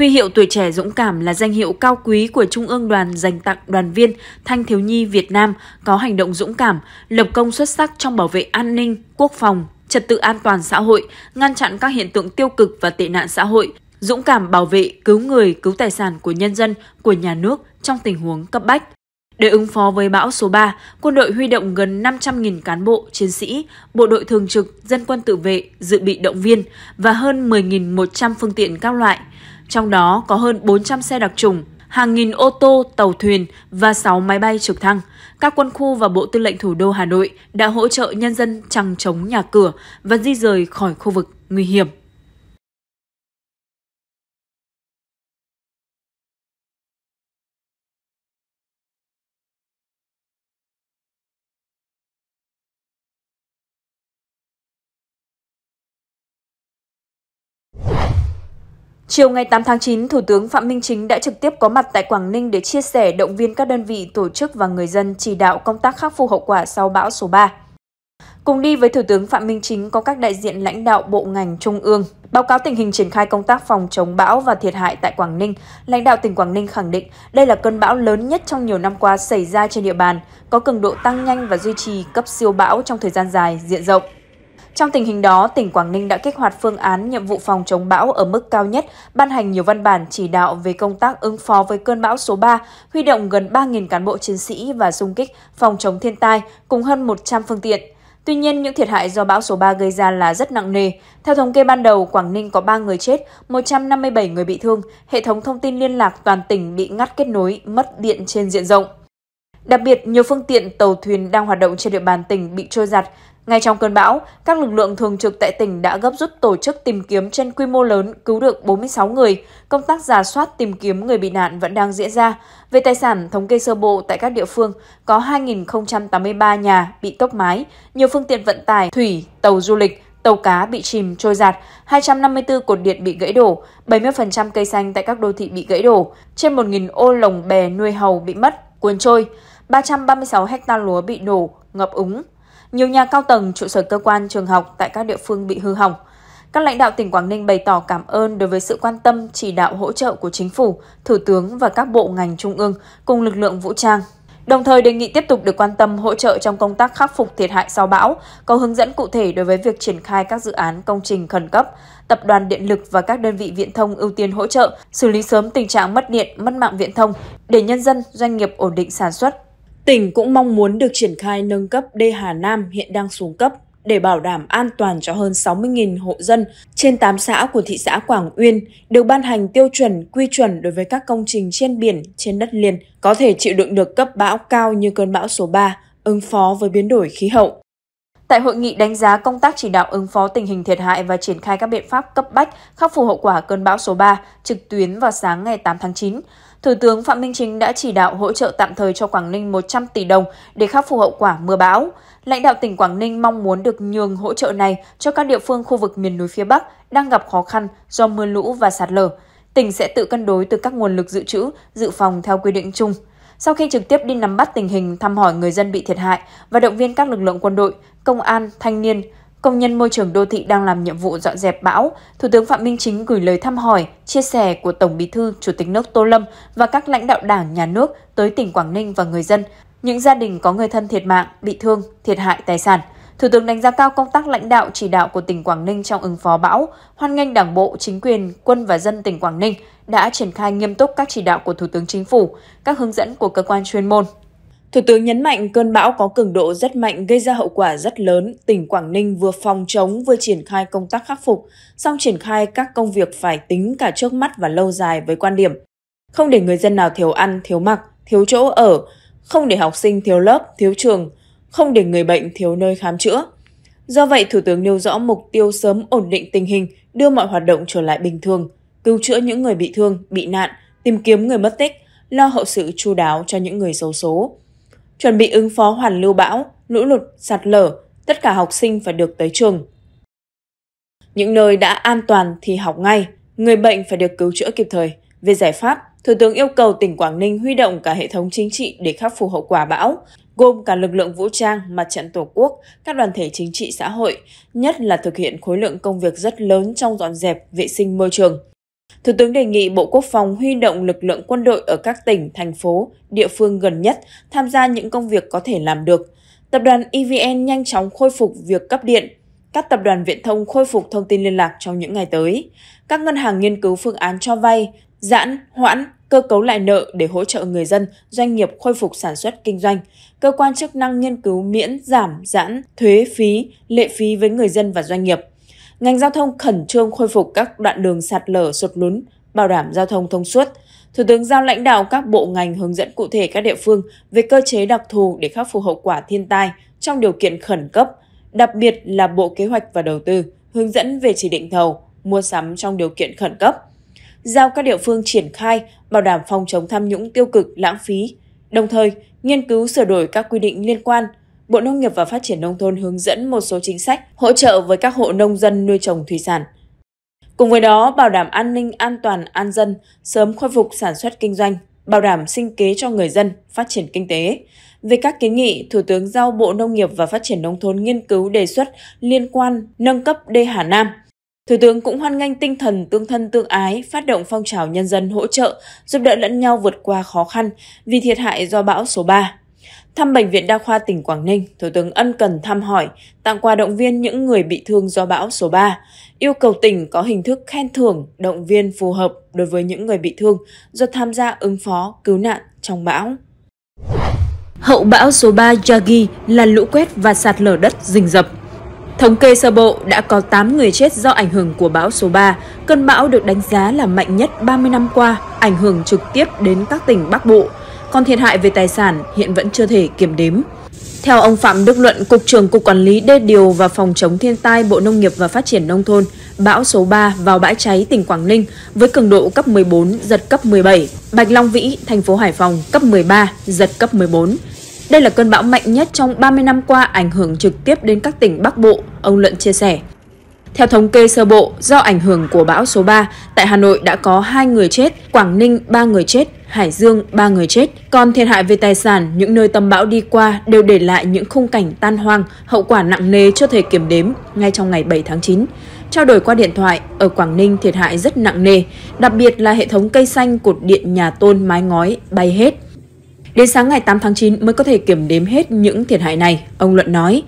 Huy hiệu tuổi trẻ dũng cảm là danh hiệu cao quý của Trung ương đoàn dành tặng đoàn viên thanh thiếu nhi Việt Nam có hành động dũng cảm, lập công xuất sắc trong bảo vệ an ninh, quốc phòng, trật tự an toàn xã hội, ngăn chặn các hiện tượng tiêu cực và tệ nạn xã hội, dũng cảm bảo vệ, cứu người, cứu tài sản của nhân dân, của nhà nước trong tình huống cấp bách. Để ứng phó với bão số 3, quân đội huy động gần 500.000 cán bộ, chiến sĩ, bộ đội thường trực, dân quân tự vệ, dự bị động viên và hơn 10.100 phương tiện các loại – trong đó có hơn 400 xe đặc trùng, hàng nghìn ô tô, tàu thuyền và 6 máy bay trực thăng. Các quân khu và Bộ Tư lệnh Thủ đô Hà Nội đã hỗ trợ nhân dân chẳng chống nhà cửa và di rời khỏi khu vực nguy hiểm. Chiều ngày 8 tháng 9, Thủ tướng Phạm Minh Chính đã trực tiếp có mặt tại Quảng Ninh để chia sẻ động viên các đơn vị, tổ chức và người dân chỉ đạo công tác khắc phục hậu quả sau bão số 3. Cùng đi với Thủ tướng Phạm Minh Chính có các đại diện lãnh đạo bộ ngành trung ương. Báo cáo tình hình triển khai công tác phòng chống bão và thiệt hại tại Quảng Ninh, lãnh đạo tỉnh Quảng Ninh khẳng định đây là cơn bão lớn nhất trong nhiều năm qua xảy ra trên địa bàn, có cường độ tăng nhanh và duy trì cấp siêu bão trong thời gian dài, diện rộng. Trong tình hình đó, tỉnh Quảng Ninh đã kích hoạt phương án nhiệm vụ phòng chống bão ở mức cao nhất, ban hành nhiều văn bản chỉ đạo về công tác ứng phó với cơn bão số 3, huy động gần 3.000 cán bộ chiến sĩ và xung kích phòng chống thiên tai cùng hơn 100 phương tiện. Tuy nhiên, những thiệt hại do bão số 3 gây ra là rất nặng nề. Theo thống kê ban đầu, Quảng Ninh có 3 người chết, 157 người bị thương, hệ thống thông tin liên lạc toàn tỉnh bị ngắt kết nối, mất điện trên diện rộng. Đặc biệt, nhiều phương tiện tàu thuyền đang hoạt động trên địa bàn tỉnh bị trôi giặt, ngay trong cơn bão, các lực lượng thường trực tại tỉnh đã gấp rút tổ chức tìm kiếm trên quy mô lớn, cứu được 46 người. Công tác giả soát tìm kiếm người bị nạn vẫn đang diễn ra. Về tài sản, thống kê sơ bộ tại các địa phương có 2.083 nhà bị tốc mái, nhiều phương tiện vận tải, thủy, tàu du lịch, tàu cá bị chìm trôi giạt, 254 cột điện bị gãy đổ, 70% cây xanh tại các đô thị bị gãy đổ, trên 1.000 ô lồng bè nuôi hầu bị mất, cuốn trôi, 336 hecta lúa bị nổ, ngập úng, nhiều nhà cao tầng, trụ sở cơ quan, trường học tại các địa phương bị hư hỏng. Các lãnh đạo tỉnh Quảng Ninh bày tỏ cảm ơn đối với sự quan tâm, chỉ đạo hỗ trợ của chính phủ, thủ tướng và các bộ ngành trung ương cùng lực lượng vũ trang. Đồng thời đề nghị tiếp tục được quan tâm hỗ trợ trong công tác khắc phục thiệt hại sau bão, có hướng dẫn cụ thể đối với việc triển khai các dự án công trình khẩn cấp. Tập đoàn Điện lực và các đơn vị viễn thông ưu tiên hỗ trợ, xử lý sớm tình trạng mất điện, mất mạng viễn thông để nhân dân, doanh nghiệp ổn định sản xuất, Tỉnh cũng mong muốn được triển khai nâng cấp đê Hà Nam hiện đang xuống cấp để bảo đảm an toàn cho hơn 60.000 hộ dân trên 8 xã của thị xã Quảng Uyên được ban hành tiêu chuẩn, quy chuẩn đối với các công trình trên biển, trên đất liền có thể chịu đựng được cấp bão cao như cơn bão số 3, ứng phó với biến đổi khí hậu. Tại hội nghị đánh giá công tác chỉ đạo ứng phó tình hình thiệt hại và triển khai các biện pháp cấp bách khắc phục hậu quả cơn bão số 3 trực tuyến vào sáng ngày 8 tháng 9, Thủ tướng Phạm Minh Chính đã chỉ đạo hỗ trợ tạm thời cho Quảng Ninh 100 tỷ đồng để khắc phục hậu quả mưa bão. Lãnh đạo tỉnh Quảng Ninh mong muốn được nhường hỗ trợ này cho các địa phương khu vực miền núi phía Bắc đang gặp khó khăn do mưa lũ và sạt lở. Tỉnh sẽ tự cân đối từ các nguồn lực dự trữ, dự phòng theo quy định chung. Sau khi trực tiếp đi nắm bắt tình hình, thăm hỏi người dân bị thiệt hại và động viên các lực lượng quân đội, công an, thanh niên, Công nhân môi trường đô thị đang làm nhiệm vụ dọn dẹp bão, Thủ tướng Phạm Minh Chính gửi lời thăm hỏi, chia sẻ của Tổng Bí thư, Chủ tịch nước Tô Lâm và các lãnh đạo Đảng, nhà nước tới tỉnh Quảng Ninh và người dân, những gia đình có người thân thiệt mạng, bị thương, thiệt hại tài sản. Thủ tướng đánh giá cao công tác lãnh đạo chỉ đạo của tỉnh Quảng Ninh trong ứng phó bão, hoan nghênh Đảng bộ, chính quyền, quân và dân tỉnh Quảng Ninh đã triển khai nghiêm túc các chỉ đạo của Thủ tướng Chính phủ, các hướng dẫn của cơ quan chuyên môn, Thủ tướng nhấn mạnh cơn bão có cường độ rất mạnh gây ra hậu quả rất lớn, tỉnh Quảng Ninh vừa phòng chống vừa triển khai công tác khắc phục, song triển khai các công việc phải tính cả trước mắt và lâu dài với quan điểm không để người dân nào thiếu ăn, thiếu mặc, thiếu chỗ ở, không để học sinh thiếu lớp, thiếu trường, không để người bệnh thiếu nơi khám chữa. Do vậy, Thủ tướng nêu rõ mục tiêu sớm ổn định tình hình, đưa mọi hoạt động trở lại bình thường, cứu chữa những người bị thương, bị nạn, tìm kiếm người mất tích, lo hậu sự chu đáo cho những người xấu số. số chuẩn bị ứng phó hoàn lưu bão, lũ lụt, sạt lở, tất cả học sinh phải được tới trường. Những nơi đã an toàn thì học ngay, người bệnh phải được cứu chữa kịp thời. Về giải pháp, Thủ tướng yêu cầu tỉnh Quảng Ninh huy động cả hệ thống chính trị để khắc phục hậu quả bão, gồm cả lực lượng vũ trang, mặt trận tổ quốc, các đoàn thể chính trị xã hội, nhất là thực hiện khối lượng công việc rất lớn trong dọn dẹp, vệ sinh môi trường, Thủ tướng đề nghị Bộ Quốc phòng huy động lực lượng quân đội ở các tỉnh, thành phố, địa phương gần nhất tham gia những công việc có thể làm được. Tập đoàn EVN nhanh chóng khôi phục việc cấp điện. Các tập đoàn viễn thông khôi phục thông tin liên lạc trong những ngày tới. Các ngân hàng nghiên cứu phương án cho vay, giãn, hoãn, cơ cấu lại nợ để hỗ trợ người dân, doanh nghiệp khôi phục sản xuất kinh doanh. Cơ quan chức năng nghiên cứu miễn, giảm, giãn, thuế, phí, lệ phí với người dân và doanh nghiệp ngành giao thông khẩn trương khôi phục các đoạn đường sạt lở sụt lún, bảo đảm giao thông thông suốt. Thủ tướng giao lãnh đạo các bộ ngành hướng dẫn cụ thể các địa phương về cơ chế đặc thù để khắc phục hậu quả thiên tai trong điều kiện khẩn cấp, đặc biệt là Bộ Kế hoạch và Đầu tư hướng dẫn về chỉ định thầu, mua sắm trong điều kiện khẩn cấp. Giao các địa phương triển khai bảo đảm phòng chống tham nhũng tiêu cực lãng phí, đồng thời nghiên cứu sửa đổi các quy định liên quan Bộ Nông nghiệp và Phát triển Nông thôn hướng dẫn một số chính sách hỗ trợ với các hộ nông dân nuôi trồng thủy sản. Cùng với đó, bảo đảm an ninh, an toàn, an dân, sớm khôi phục sản xuất kinh doanh, bảo đảm sinh kế cho người dân, phát triển kinh tế. Về các kiến nghị, Thủ tướng giao Bộ Nông nghiệp và Phát triển Nông thôn nghiên cứu đề xuất liên quan nâng cấp đê Hà Nam. Thủ tướng cũng hoan nghênh tinh thần tương thân tương ái, phát động phong trào nhân dân hỗ trợ, giúp đỡ lẫn nhau vượt qua khó khăn vì thiệt hại do bão số 3. Thăm Bệnh viện Đa khoa tỉnh Quảng Ninh, Thủ tướng ân cần thăm hỏi, tặng quà động viên những người bị thương do bão số 3, yêu cầu tỉnh có hình thức khen thưởng, động viên phù hợp đối với những người bị thương do tham gia ứng phó, cứu nạn trong bão. Hậu bão số 3 Yagi là lũ quét và sạt lở đất rình rập. Thống kê sơ bộ đã có 8 người chết do ảnh hưởng của bão số 3. Cơn bão được đánh giá là mạnh nhất 30 năm qua, ảnh hưởng trực tiếp đến các tỉnh Bắc Bộ, còn thiệt hại về tài sản hiện vẫn chưa thể kiểm đếm. Theo ông Phạm Đức Luận, Cục trưởng Cục Quản lý Đê Điều và Phòng chống thiên tai Bộ Nông nghiệp và Phát triển Nông thôn, bão số 3 vào bãi cháy tỉnh Quảng Ninh với cường độ cấp 14, giật cấp 17. Bạch Long Vĩ, thành phố Hải Phòng, cấp 13, giật cấp 14. Đây là cơn bão mạnh nhất trong 30 năm qua ảnh hưởng trực tiếp đến các tỉnh Bắc Bộ, ông Luận chia sẻ. Theo thống kê sơ bộ, do ảnh hưởng của bão số 3, tại Hà Nội đã có 2 người chết, Quảng Ninh 3 người chết, Hải Dương 3 người chết. Còn thiệt hại về tài sản, những nơi tâm bão đi qua đều để lại những khung cảnh tan hoang, hậu quả nặng nề chưa thể kiểm đếm ngay trong ngày 7 tháng 9. Trao đổi qua điện thoại, ở Quảng Ninh thiệt hại rất nặng nề, đặc biệt là hệ thống cây xanh, cột điện, nhà tôn, mái ngói bay hết. Đến sáng ngày 8 tháng 9 mới có thể kiểm đếm hết những thiệt hại này, ông Luận nói.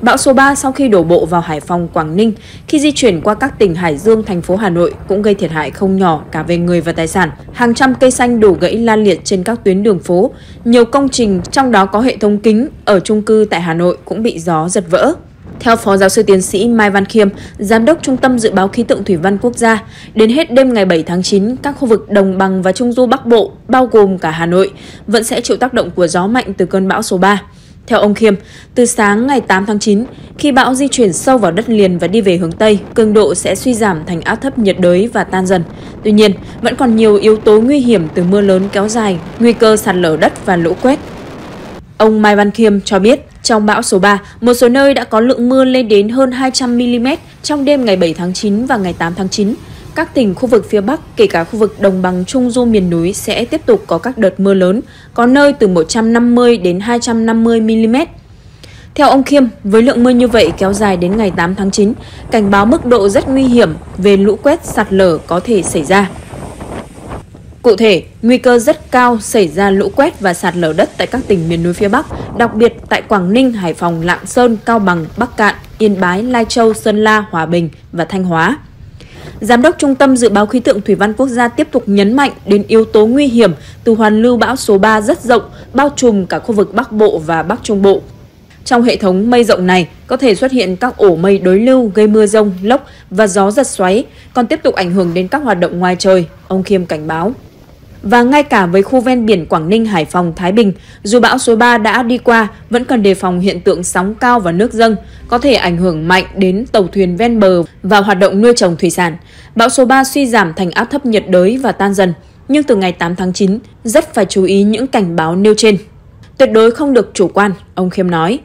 Bão số 3 sau khi đổ bộ vào Hải Phòng, Quảng Ninh, khi di chuyển qua các tỉnh Hải Dương, thành phố Hà Nội cũng gây thiệt hại không nhỏ cả về người và tài sản. Hàng trăm cây xanh đổ gãy lan liệt trên các tuyến đường phố. Nhiều công trình, trong đó có hệ thống kính ở trung cư tại Hà Nội cũng bị gió giật vỡ. Theo Phó Giáo sư Tiến sĩ Mai Văn Khiêm, Giám đốc Trung tâm Dự báo Khí tượng Thủy văn Quốc gia, đến hết đêm ngày 7 tháng 9, các khu vực đồng bằng và trung du Bắc Bộ, bao gồm cả Hà Nội, vẫn sẽ chịu tác động của gió mạnh từ cơn bão số 3. Theo ông Khiêm, từ sáng ngày 8 tháng 9, khi bão di chuyển sâu vào đất liền và đi về hướng Tây, cường độ sẽ suy giảm thành áp thấp nhiệt đới và tan dần. Tuy nhiên, vẫn còn nhiều yếu tố nguy hiểm từ mưa lớn kéo dài, nguy cơ sạt lở đất và lũ quét. Ông Mai Văn Khiêm cho biết, trong bão số 3, một số nơi đã có lượng mưa lên đến hơn 200mm trong đêm ngày 7 tháng 9 và ngày 8 tháng 9. Các tỉnh khu vực phía Bắc, kể cả khu vực đồng bằng trung du miền núi sẽ tiếp tục có các đợt mưa lớn, có nơi từ 150 đến 250 mm. Theo ông Khiêm, với lượng mưa như vậy kéo dài đến ngày 8 tháng 9, cảnh báo mức độ rất nguy hiểm về lũ quét sạt lở có thể xảy ra. Cụ thể, nguy cơ rất cao xảy ra lũ quét và sạt lở đất tại các tỉnh miền núi phía Bắc, đặc biệt tại Quảng Ninh, Hải Phòng, Lạng Sơn, Cao Bằng, Bắc Cạn, Yên Bái, Lai Châu, Sơn La, Hòa Bình và Thanh Hóa. Giám đốc Trung tâm Dự báo Khí tượng Thủy văn Quốc gia tiếp tục nhấn mạnh đến yếu tố nguy hiểm từ hoàn lưu bão số 3 rất rộng, bao trùm cả khu vực Bắc Bộ và Bắc Trung Bộ. Trong hệ thống mây rộng này có thể xuất hiện các ổ mây đối lưu gây mưa rông, lốc và gió giật xoáy, còn tiếp tục ảnh hưởng đến các hoạt động ngoài trời, ông Khiêm cảnh báo và ngay cả với khu ven biển Quảng Ninh, Hải Phòng, Thái Bình, dù bão số 3 đã đi qua, vẫn cần đề phòng hiện tượng sóng cao và nước dâng, có thể ảnh hưởng mạnh đến tàu thuyền ven bờ và hoạt động nuôi trồng thủy sản. Bão số 3 suy giảm thành áp thấp nhiệt đới và tan dần, nhưng từ ngày 8 tháng 9, rất phải chú ý những cảnh báo nêu trên. Tuyệt đối không được chủ quan, ông Khiêm nói.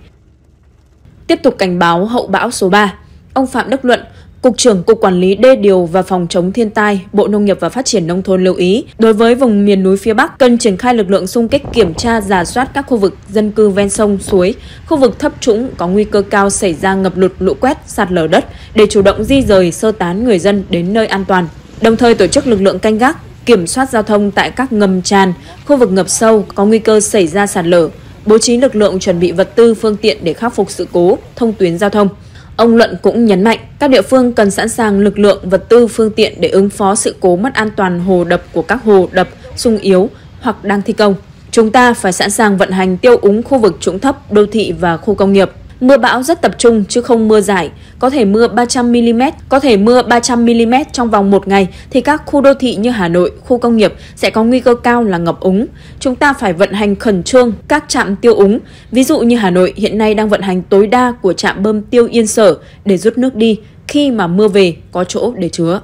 Tiếp tục cảnh báo hậu bão số 3, ông Phạm Đức Luận, Cục trưởng Cục Quản lý Đê điều và Phòng chống thiên tai, Bộ Nông nghiệp và Phát triển Nông thôn lưu ý, đối với vùng miền núi phía Bắc, cần triển khai lực lượng xung kích kiểm tra giả soát các khu vực dân cư ven sông, suối, khu vực thấp trũng có nguy cơ cao xảy ra ngập lụt, lũ quét, sạt lở đất để chủ động di rời sơ tán người dân đến nơi an toàn. Đồng thời tổ chức lực lượng canh gác, kiểm soát giao thông tại các ngầm tràn, khu vực ngập sâu có nguy cơ xảy ra sạt lở, bố trí lực lượng chuẩn bị vật tư, phương tiện để khắc phục sự cố, thông tuyến giao thông. Ông Luận cũng nhấn mạnh các địa phương cần sẵn sàng lực lượng, vật tư, phương tiện để ứng phó sự cố mất an toàn hồ đập của các hồ đập sung yếu hoặc đang thi công. Chúng ta phải sẵn sàng vận hành tiêu úng khu vực trũng thấp, đô thị và khu công nghiệp Mưa bão rất tập trung chứ không mưa giải, có thể mưa 300mm, có thể mưa 300mm trong vòng một ngày thì các khu đô thị như Hà Nội, khu công nghiệp sẽ có nguy cơ cao là ngập úng. Chúng ta phải vận hành khẩn trương các trạm tiêu úng. Ví dụ như Hà Nội hiện nay đang vận hành tối đa của trạm bơm tiêu Yên Sở để rút nước đi khi mà mưa về có chỗ để chứa.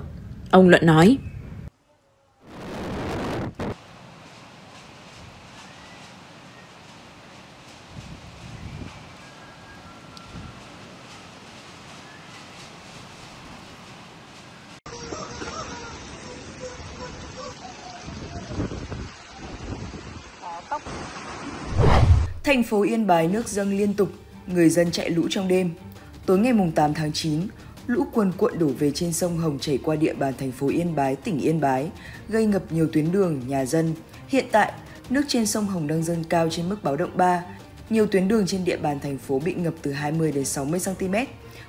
Ông Luận nói. Thành phố Yên Bái nước dâng liên tục, người dân chạy lũ trong đêm. Tối ngày 8 tháng 9, lũ cuồn cuộn đổ về trên sông Hồng chảy qua địa bàn thành phố Yên Bái, tỉnh Yên Bái, gây ngập nhiều tuyến đường, nhà dân. Hiện tại, nước trên sông Hồng đang dâng cao trên mức báo động 3. Nhiều tuyến đường trên địa bàn thành phố bị ngập từ 20 đến 60 cm.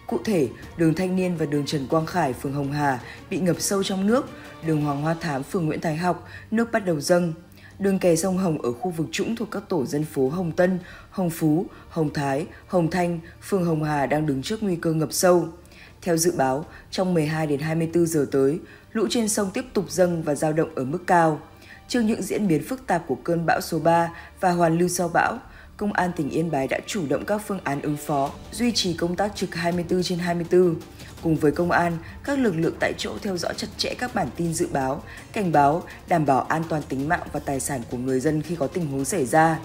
Cụ thể, đường Thanh Niên và đường Trần Quang Khải, phường Hồng Hà bị ngập sâu trong nước, đường Hoàng Hoa Thám, phường Nguyễn Thái Học, nước bắt đầu dâng đường kè sông Hồng ở khu vực trũng thuộc các tổ dân phố Hồng Tân, Hồng Phú, Hồng Thái, Hồng Thanh, phường Hồng Hà đang đứng trước nguy cơ ngập sâu. Theo dự báo, trong 12 đến 24 giờ tới, lũ trên sông tiếp tục dâng và giao động ở mức cao. Trước những diễn biến phức tạp của cơn bão số 3 và hoàn lưu sau bão, Công an tỉnh Yên Bái đã chủ động các phương án ứng phó, duy trì công tác trực 24 trên 24. Cùng với công an, các lực lượng tại chỗ theo dõi chặt chẽ các bản tin dự báo, cảnh báo, đảm bảo an toàn tính mạng và tài sản của người dân khi có tình huống xảy ra.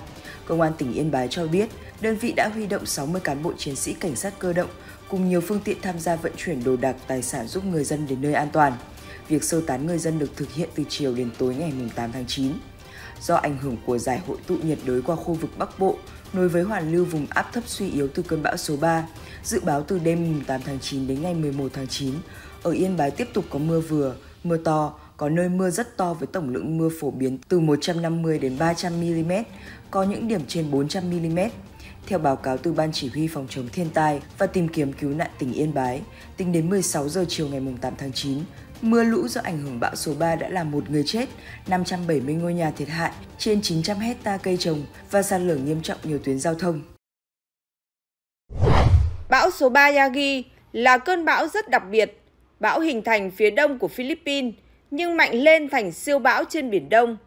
Công an tỉnh Yên Bái cho biết, đơn vị đã huy động 60 cán bộ chiến sĩ cảnh sát cơ động cùng nhiều phương tiện tham gia vận chuyển đồ đạc tài sản giúp người dân đến nơi an toàn. Việc sơ tán người dân được thực hiện từ chiều đến tối ngày 8 tháng 9. Do ảnh hưởng của giải hội tụ nhiệt đới qua khu vực Bắc Bộ, nối với hoàn lưu vùng áp thấp suy yếu từ cơn bão số 3. Dự báo từ đêm 8 tháng 9 đến ngày 11 tháng 9, ở Yên Bái tiếp tục có mưa vừa, mưa to, có nơi mưa rất to với tổng lượng mưa phổ biến từ 150 đến 300 mm, có những điểm trên 400 mm. Theo báo cáo từ Ban Chỉ huy Phòng chống thiên tai và tìm kiếm cứu nạn tỉnh Yên Bái, tính đến 16 giờ chiều ngày 8 tháng 9, Mưa lũ do ảnh hưởng bão số 3 đã làm một người chết, 570 ngôi nhà thiệt hại, trên 900 hecta cây trồng và sạt lở nghiêm trọng nhiều tuyến giao thông. Bão số 3 Yagi là cơn bão rất đặc biệt. Bão hình thành phía đông của Philippines nhưng mạnh lên thành siêu bão trên Biển Đông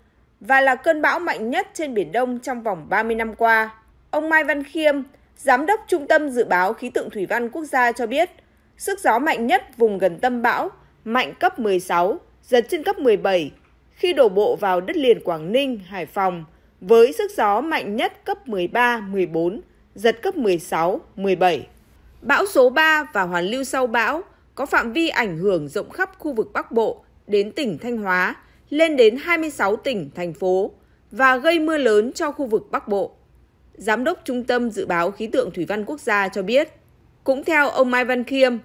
và là cơn bão mạnh nhất trên Biển Đông trong vòng 30 năm qua. Ông Mai Văn Khiêm, Giám đốc Trung tâm Dự báo Khí tượng Thủy văn Quốc gia cho biết, sức gió mạnh nhất vùng gần tâm bão mạnh cấp 16, giật trên cấp 17 khi đổ bộ vào đất liền Quảng Ninh, Hải Phòng với sức gió mạnh nhất cấp 13, 14, giật cấp 16, 17. Bão số 3 và hoàn lưu sau bão có phạm vi ảnh hưởng rộng khắp khu vực Bắc Bộ đến tỉnh Thanh Hóa, lên đến 26 tỉnh, thành phố và gây mưa lớn cho khu vực Bắc Bộ. Giám đốc Trung tâm Dự báo Khí tượng Thủy văn Quốc gia cho biết, cũng theo ông Mai Văn Khiêm,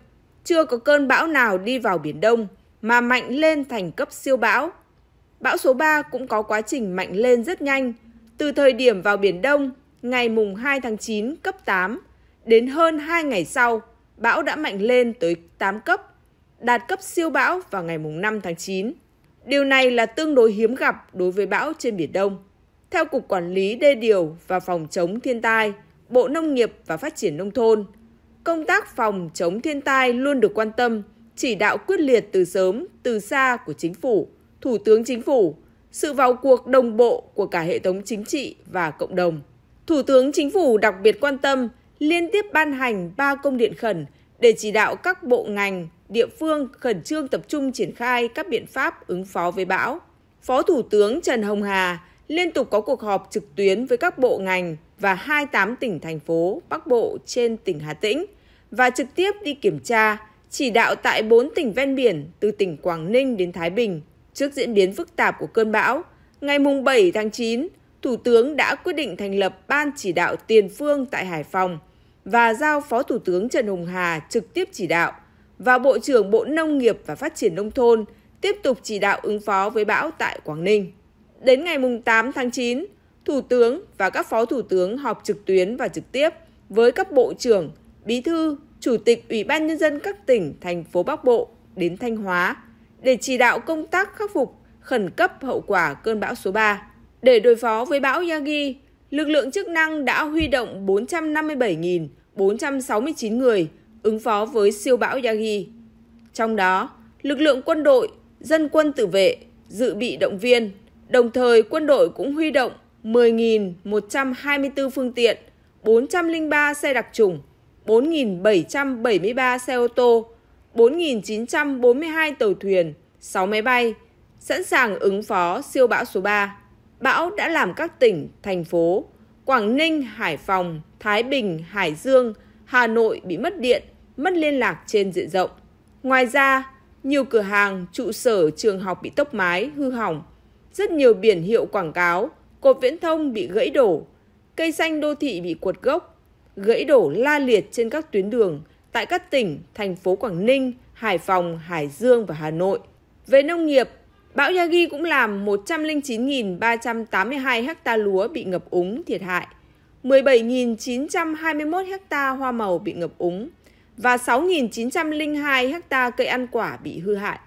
chưa có cơn bão nào đi vào Biển Đông mà mạnh lên thành cấp siêu bão. Bão số 3 cũng có quá trình mạnh lên rất nhanh, từ thời điểm vào Biển Đông ngày mùng 2 tháng 9 cấp 8 đến hơn 2 ngày sau, bão đã mạnh lên tới 8 cấp, đạt cấp siêu bão vào ngày mùng 5 tháng 9. Điều này là tương đối hiếm gặp đối với bão trên Biển Đông. Theo Cục Quản lý Đê Điều và Phòng chống thiên tai, Bộ Nông nghiệp và Phát triển Nông thôn – công tác phòng chống thiên tai luôn được quan tâm, chỉ đạo quyết liệt từ sớm, từ xa của chính phủ, thủ tướng chính phủ, sự vào cuộc đồng bộ của cả hệ thống chính trị và cộng đồng. Thủ tướng chính phủ đặc biệt quan tâm liên tiếp ban hành 3 công điện khẩn để chỉ đạo các bộ ngành, địa phương khẩn trương tập trung triển khai các biện pháp ứng phó với bão. Phó Thủ tướng Trần Hồng Hà liên tục có cuộc họp trực tuyến với các bộ ngành và 28 tỉnh thành phố Bắc Bộ trên tỉnh Hà Tĩnh và trực tiếp đi kiểm tra, chỉ đạo tại 4 tỉnh ven biển từ tỉnh Quảng Ninh đến Thái Bình. Trước diễn biến phức tạp của cơn bão, ngày 7 tháng 9, Thủ tướng đã quyết định thành lập Ban chỉ đạo tiền phương tại Hải Phòng và giao Phó Thủ tướng Trần hùng Hà trực tiếp chỉ đạo và Bộ trưởng Bộ Nông nghiệp và Phát triển Nông thôn tiếp tục chỉ đạo ứng phó với bão tại Quảng Ninh. Đến ngày 8 tháng 9, Thủ tướng và các phó thủ tướng họp trực tuyến và trực tiếp với các bộ trưởng, bí thư, chủ tịch Ủy ban Nhân dân các tỉnh, thành phố Bắc Bộ đến Thanh Hóa để chỉ đạo công tác khắc phục khẩn cấp hậu quả cơn bão số 3. Để đối phó với bão Yagi, lực lượng chức năng đã huy động 457.469 người ứng phó với siêu bão Yagi. Trong đó, lực lượng quân đội, dân quân tự vệ, dự bị động viên Đồng thời, quân đội cũng huy động 10.124 phương tiện, 403 xe đặc trùng, 4.773 xe ô tô, 4.942 tàu thuyền, 6 máy bay, sẵn sàng ứng phó siêu bão số 3. Bão đã làm các tỉnh, thành phố Quảng Ninh, Hải Phòng, Thái Bình, Hải Dương, Hà Nội bị mất điện, mất liên lạc trên diện rộng. Ngoài ra, nhiều cửa hàng, trụ sở, trường học bị tốc mái, hư hỏng, rất nhiều biển hiệu quảng cáo, cột viễn thông bị gãy đổ, cây xanh đô thị bị cuột gốc, gãy đổ la liệt trên các tuyến đường tại các tỉnh, thành phố Quảng Ninh, Hải Phòng, Hải Dương và Hà Nội. Về nông nghiệp, bão Yagi cũng làm 109.382 ha lúa bị ngập úng thiệt hại, 17.921 ha hoa màu bị ngập úng và 6.902 ha cây ăn quả bị hư hại.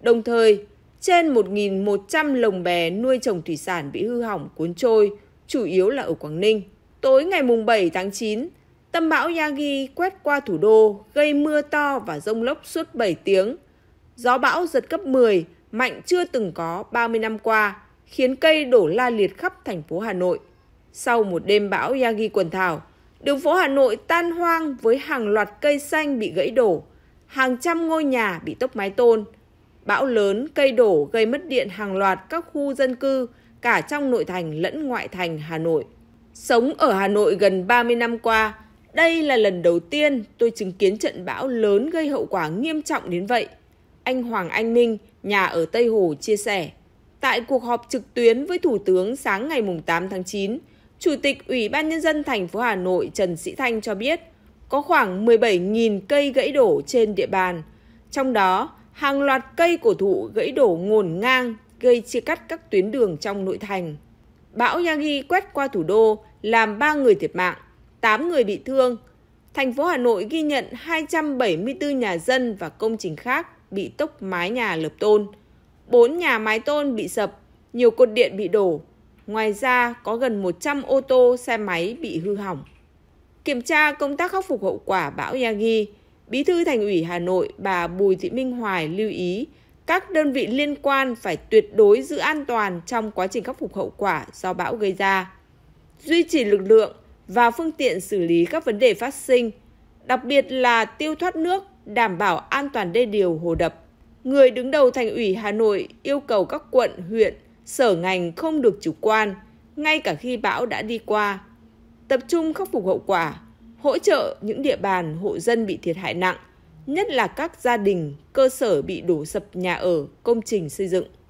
Đồng thời, trên 1.100 lồng bè nuôi trồng thủy sản bị hư hỏng cuốn trôi, chủ yếu là ở Quảng Ninh. Tối ngày 7 tháng 9, tâm bão Yagi quét qua thủ đô, gây mưa to và rông lốc suốt 7 tiếng. Gió bão giật cấp 10, mạnh chưa từng có 30 năm qua, khiến cây đổ la liệt khắp thành phố Hà Nội. Sau một đêm bão Yagi quần thảo, đường phố Hà Nội tan hoang với hàng loạt cây xanh bị gãy đổ, hàng trăm ngôi nhà bị tốc mái tôn – Bão lớn, cây đổ gây mất điện hàng loạt các khu dân cư, cả trong nội thành lẫn ngoại thành Hà Nội. Sống ở Hà Nội gần 30 năm qua, đây là lần đầu tiên tôi chứng kiến trận bão lớn gây hậu quả nghiêm trọng đến vậy. Anh Hoàng Anh Minh, nhà ở Tây Hồ chia sẻ, tại cuộc họp trực tuyến với Thủ tướng sáng ngày 8 tháng 9, Chủ tịch Ủy ban Nhân dân thành phố Hà Nội Trần Sĩ Thanh cho biết, có khoảng 17.000 cây gãy đổ trên địa bàn. Trong đó, hàng loạt cây cổ thụ gãy đổ ngổn ngang gây chia cắt các tuyến đường trong nội thành. Bão Yagi quét qua thủ đô làm 3 người thiệt mạng, 8 người bị thương. Thành phố Hà Nội ghi nhận 274 nhà dân và công trình khác bị tốc mái nhà lợp tôn. 4 nhà mái tôn bị sập, nhiều cột điện bị đổ. Ngoài ra, có gần 100 ô tô, xe máy bị hư hỏng. Kiểm tra công tác khắc phục hậu quả bão Yagi, Bí thư Thành ủy Hà Nội bà Bùi Thị Minh Hoài lưu ý các đơn vị liên quan phải tuyệt đối giữ an toàn trong quá trình khắc phục hậu quả do bão gây ra. Duy trì lực lượng và phương tiện xử lý các vấn đề phát sinh, đặc biệt là tiêu thoát nước, đảm bảo an toàn đê điều hồ đập. Người đứng đầu thành ủy Hà Nội yêu cầu các quận, huyện, sở ngành không được chủ quan, ngay cả khi bão đã đi qua. Tập trung khắc phục hậu quả, hỗ trợ những địa bàn hộ dân bị thiệt hại nặng, nhất là các gia đình, cơ sở bị đổ sập nhà ở, công trình xây dựng.